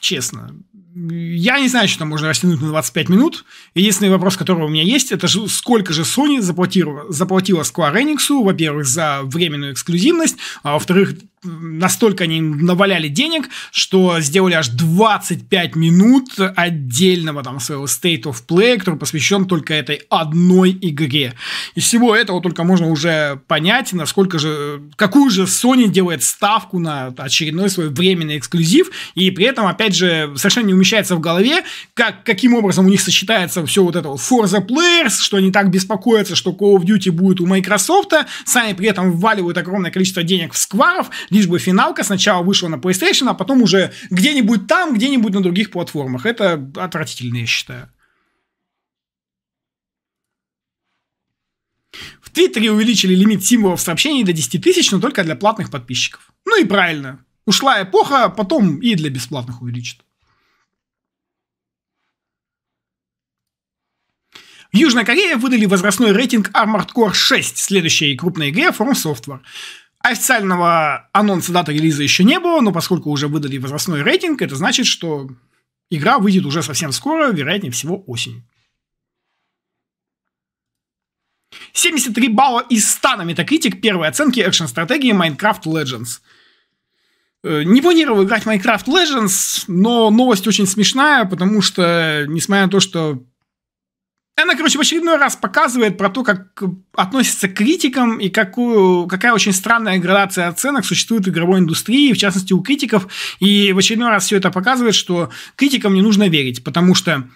Честно. Я не знаю, что там можно растянуть на 25 минут. Единственный вопрос, который у меня есть, это сколько же Sony заплатила, заплатила Square Enix, во-первых, за временную эксклюзивность, а во-вторых, настолько они наваляли денег, что сделали аж 25 минут отдельного там своего State of Play, который посвящен только этой одной игре. Из всего этого только можно уже понять, насколько же, какую же Sony делает ставку на очередной свой временный эксклюзив, и при этом, опять же, совершенно не умещается в голове, как, каким образом у них сочетается все вот это вот Forza Players, что они так беспокоятся, что Call of Duty будет у Microsoft, сами при этом вваливают огромное количество денег в скваров, лишь бы финалка сначала вышла на PlayStation, а потом уже где-нибудь там, где-нибудь на других платформах. Это отвратительно, я считаю. В Твиттере увеличили лимит символов сообщений до 10 тысяч, но только для платных подписчиков. Ну и правильно. Ушла эпоха, потом и для бесплатных увеличат. В Южной Корее выдали возрастной рейтинг Armored Core 6, следующей крупной игре From Software. Официального анонса даты релиза еще не было, но поскольку уже выдали возрастной рейтинг, это значит, что игра выйдет уже совсем скоро, вероятнее всего осенью. 73 балла из 100 на Metacritic первой оценки экшн-стратегии Minecraft Legends. Э, не планировал играть в Minecraft Legends, но новость очень смешная, потому что, несмотря на то, что она, короче, в очередной раз показывает про то, как относится к критикам и какую, какая очень странная градация оценок существует в игровой индустрии, в частности у критиков. И в очередной раз все это показывает, что критикам не нужно верить, потому что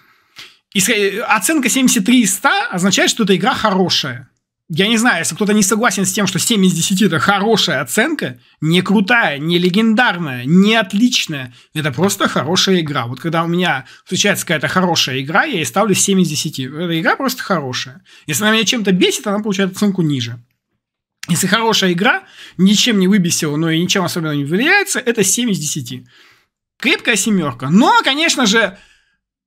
оценка 73 из 100 означает, что эта игра хорошая я не знаю, если кто-то не согласен с тем, что 7 из 10 это хорошая оценка, не крутая, не легендарная, не отличная, это просто хорошая игра. Вот когда у меня случается какая-то хорошая игра, я ей ставлю 7 из 10. Эта игра просто хорошая. Если она меня чем-то бесит, она получает оценку ниже. Если хорошая игра, ничем не выбесила, но и ничем особенно не влияется, это 7 из 10. Крепкая семерка. Но, конечно же,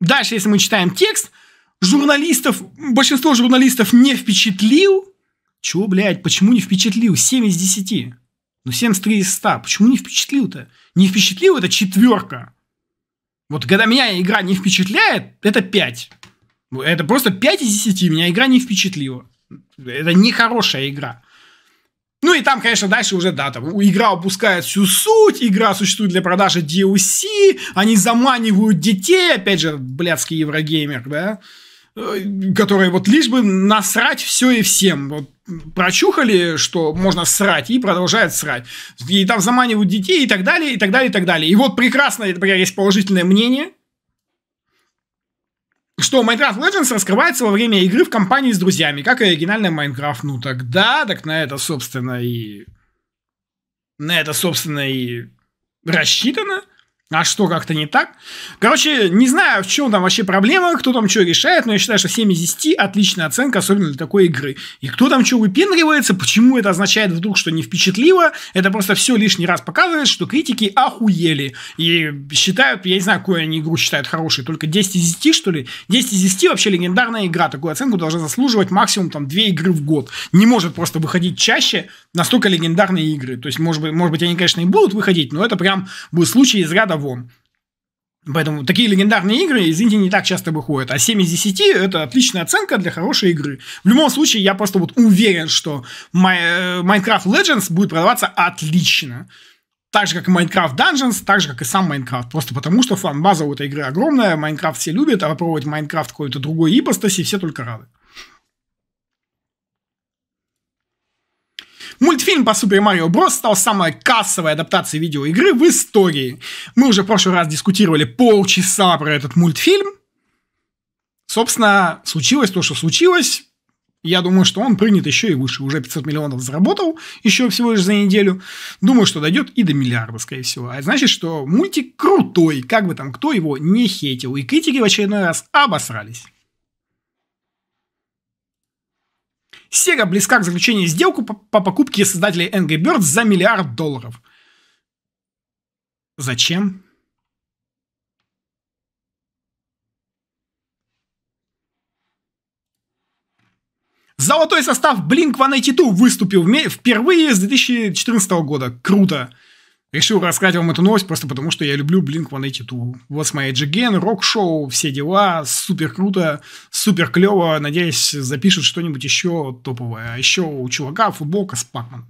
дальше, если мы читаем текст, журналистов, большинство журналистов не впечатлил. Чего, блядь, почему не впечатлил? 7 из 10. Ну, 73 из 100. Почему не впечатлил-то? Не впечатлил это четверка. Вот когда меня игра не впечатляет, это 5. Это просто 5 из 10. Меня игра не впечатлила. Это нехорошая игра. Ну и там, конечно, дальше уже, да, там игра упускает всю суть, игра существует для продажи DLC, они заманивают детей, опять же, блядский еврогеймер, да. Э, которые вот лишь бы насрать все и всем. Вот прочухали, что можно срать, и продолжают срать. И там заманивают детей и так далее, и так далее, и так далее. И вот прекрасно, например, есть положительное мнение, что Minecraft Legends раскрывается во время игры в компании с друзьями, как и оригинальный Minecraft. Ну тогда, так на это, собственно, и... На это, собственно, и рассчитано. А что, как-то не так? Короче, не знаю, в чем там вообще проблема, кто там что решает, но я считаю, что 7 из 10 отличная оценка, особенно для такой игры. И кто там что выпендривается, почему это означает вдруг, что не впечатливо, это просто все лишний раз показывает, что критики охуели. И считают, я не знаю, какую они игру считают хорошей, только 10 из 10, что ли? 10 из 10 вообще легендарная игра, такую оценку должна заслуживать максимум там 2 игры в год. Не может просто выходить чаще настолько легендарные игры. То есть, может быть, может быть они, конечно, и будут выходить, но это прям будет случай из ряда того. Поэтому такие легендарные игры из Индии не так часто выходят. А 7 из 10 – это отличная оценка для хорошей игры. В любом случае, я просто вот уверен, что Minecraft Legends э, будет продаваться отлично. Так же, как и Minecraft Dungeons, так же, как и сам Minecraft. Просто потому, что фан-база у этой игры огромная, Minecraft все любят, а попробовать Minecraft какой-то другой ипостаси все только рады. Мультфильм по Супер Марио Брос стал самой кассовой адаптацией видеоигры в истории. Мы уже в прошлый раз дискутировали полчаса про этот мультфильм. Собственно, случилось то, что случилось. Я думаю, что он принят еще и выше. Уже 500 миллионов заработал еще всего лишь за неделю. Думаю, что дойдет и до миллиарда, скорее всего. А значит, что мультик крутой, как бы там кто его не хейтил. И критики в очередной раз обосрались. Sega близка к заключению сделку по, покупке создателей Angry Birds за миллиард долларов. Зачем? Золотой состав Blink-182 выступил впервые с 2014 года. Круто. Решил рассказать вам эту новость просто потому, что я люблю Blink-182. Вот с моей Джиген, рок-шоу, все дела, супер круто, супер клево. Надеюсь, запишут что-нибудь еще топовое. А еще у чувака футболка с Пакман.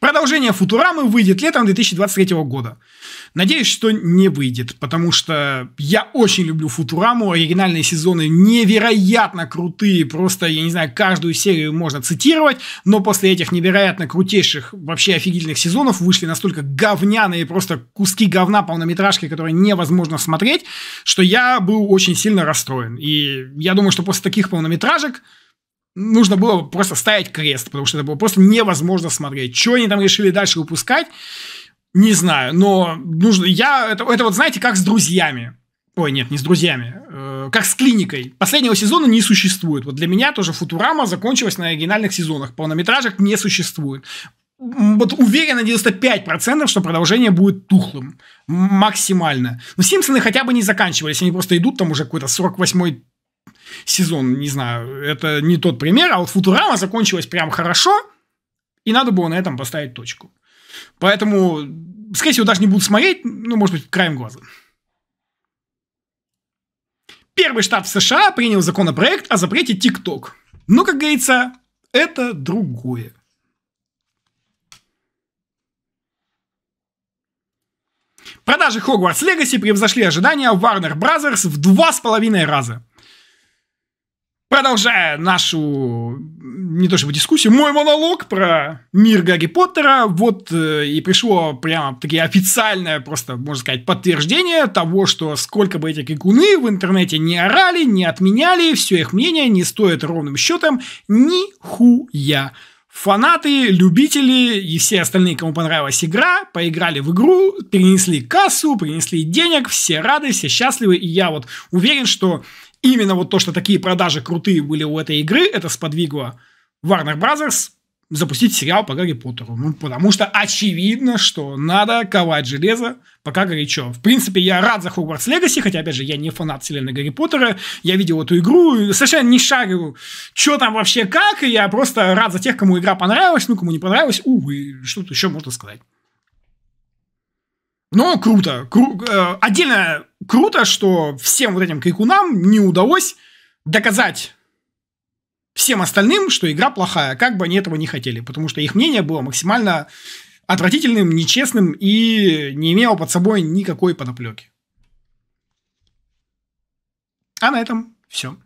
Продолжение Футурамы выйдет летом 2023 года. Надеюсь, что не выйдет, потому что я очень люблю Футураму. Оригинальные сезоны невероятно крутые. Просто, я не знаю, каждую серию можно цитировать, но после этих невероятно крутейших, вообще офигительных сезонов вышли настолько говняные просто куски говна полнометражки, которые невозможно смотреть, что я был очень сильно расстроен. И я думаю, что после таких полнометражек нужно было просто ставить крест, потому что это было просто невозможно смотреть. Что они там решили дальше выпускать, не знаю, но нужно. Я это, это вот знаете, как с друзьями. Ой, нет, не с друзьями. Э, как с клиникой. Последнего сезона не существует. Вот для меня тоже Футурама закончилась на оригинальных сезонах. Полнометражек не существует. Вот уверен на 95%, что продолжение будет тухлым. Максимально. Но Симпсоны хотя бы не заканчивались. Они просто идут там уже какой-то 48-й сезон. Не знаю, это не тот пример. А вот Футурама закончилась прям хорошо. И надо было на этом поставить точку. Поэтому, скорее всего, даже не буду смотреть, ну, может быть, краем глаза. Первый штат в США принял законопроект о запрете ТикТок. Но, ну, как говорится, это другое. Продажи Hogwarts Legacy превзошли ожидания Warner Brothers в два с половиной раза. Продолжая нашу, не то чтобы дискуссию, мой монолог про мир Гарри Поттера, вот э, и пришло прямо таки официальное, просто, можно сказать, подтверждение того, что сколько бы эти крикуны в интернете не орали, не отменяли, все их мнение не стоит ровным счетом нихуя. Фанаты, любители и все остальные, кому понравилась игра, поиграли в игру, принесли кассу, принесли денег, все рады, все счастливы, и я вот уверен, что именно вот то, что такие продажи крутые были у этой игры, это сподвигло Warner Brothers запустить сериал по Гарри Поттеру. Ну, потому что очевидно, что надо ковать железо, пока горячо. В принципе, я рад за Хогвартс Легаси, хотя, опять же, я не фанат вселенной Гарри Поттера. Я видел эту игру, совершенно не шарю, что там вообще как, и я просто рад за тех, кому игра понравилась, ну, кому не понравилась, увы, что тут еще можно сказать. Но ну, круто. Кру- э, отдельно круто, что всем вот этим крикунам не удалось доказать всем остальным, что игра плохая, как бы они этого не хотели, потому что их мнение было максимально отвратительным, нечестным и не имело под собой никакой подоплеки. А на этом все.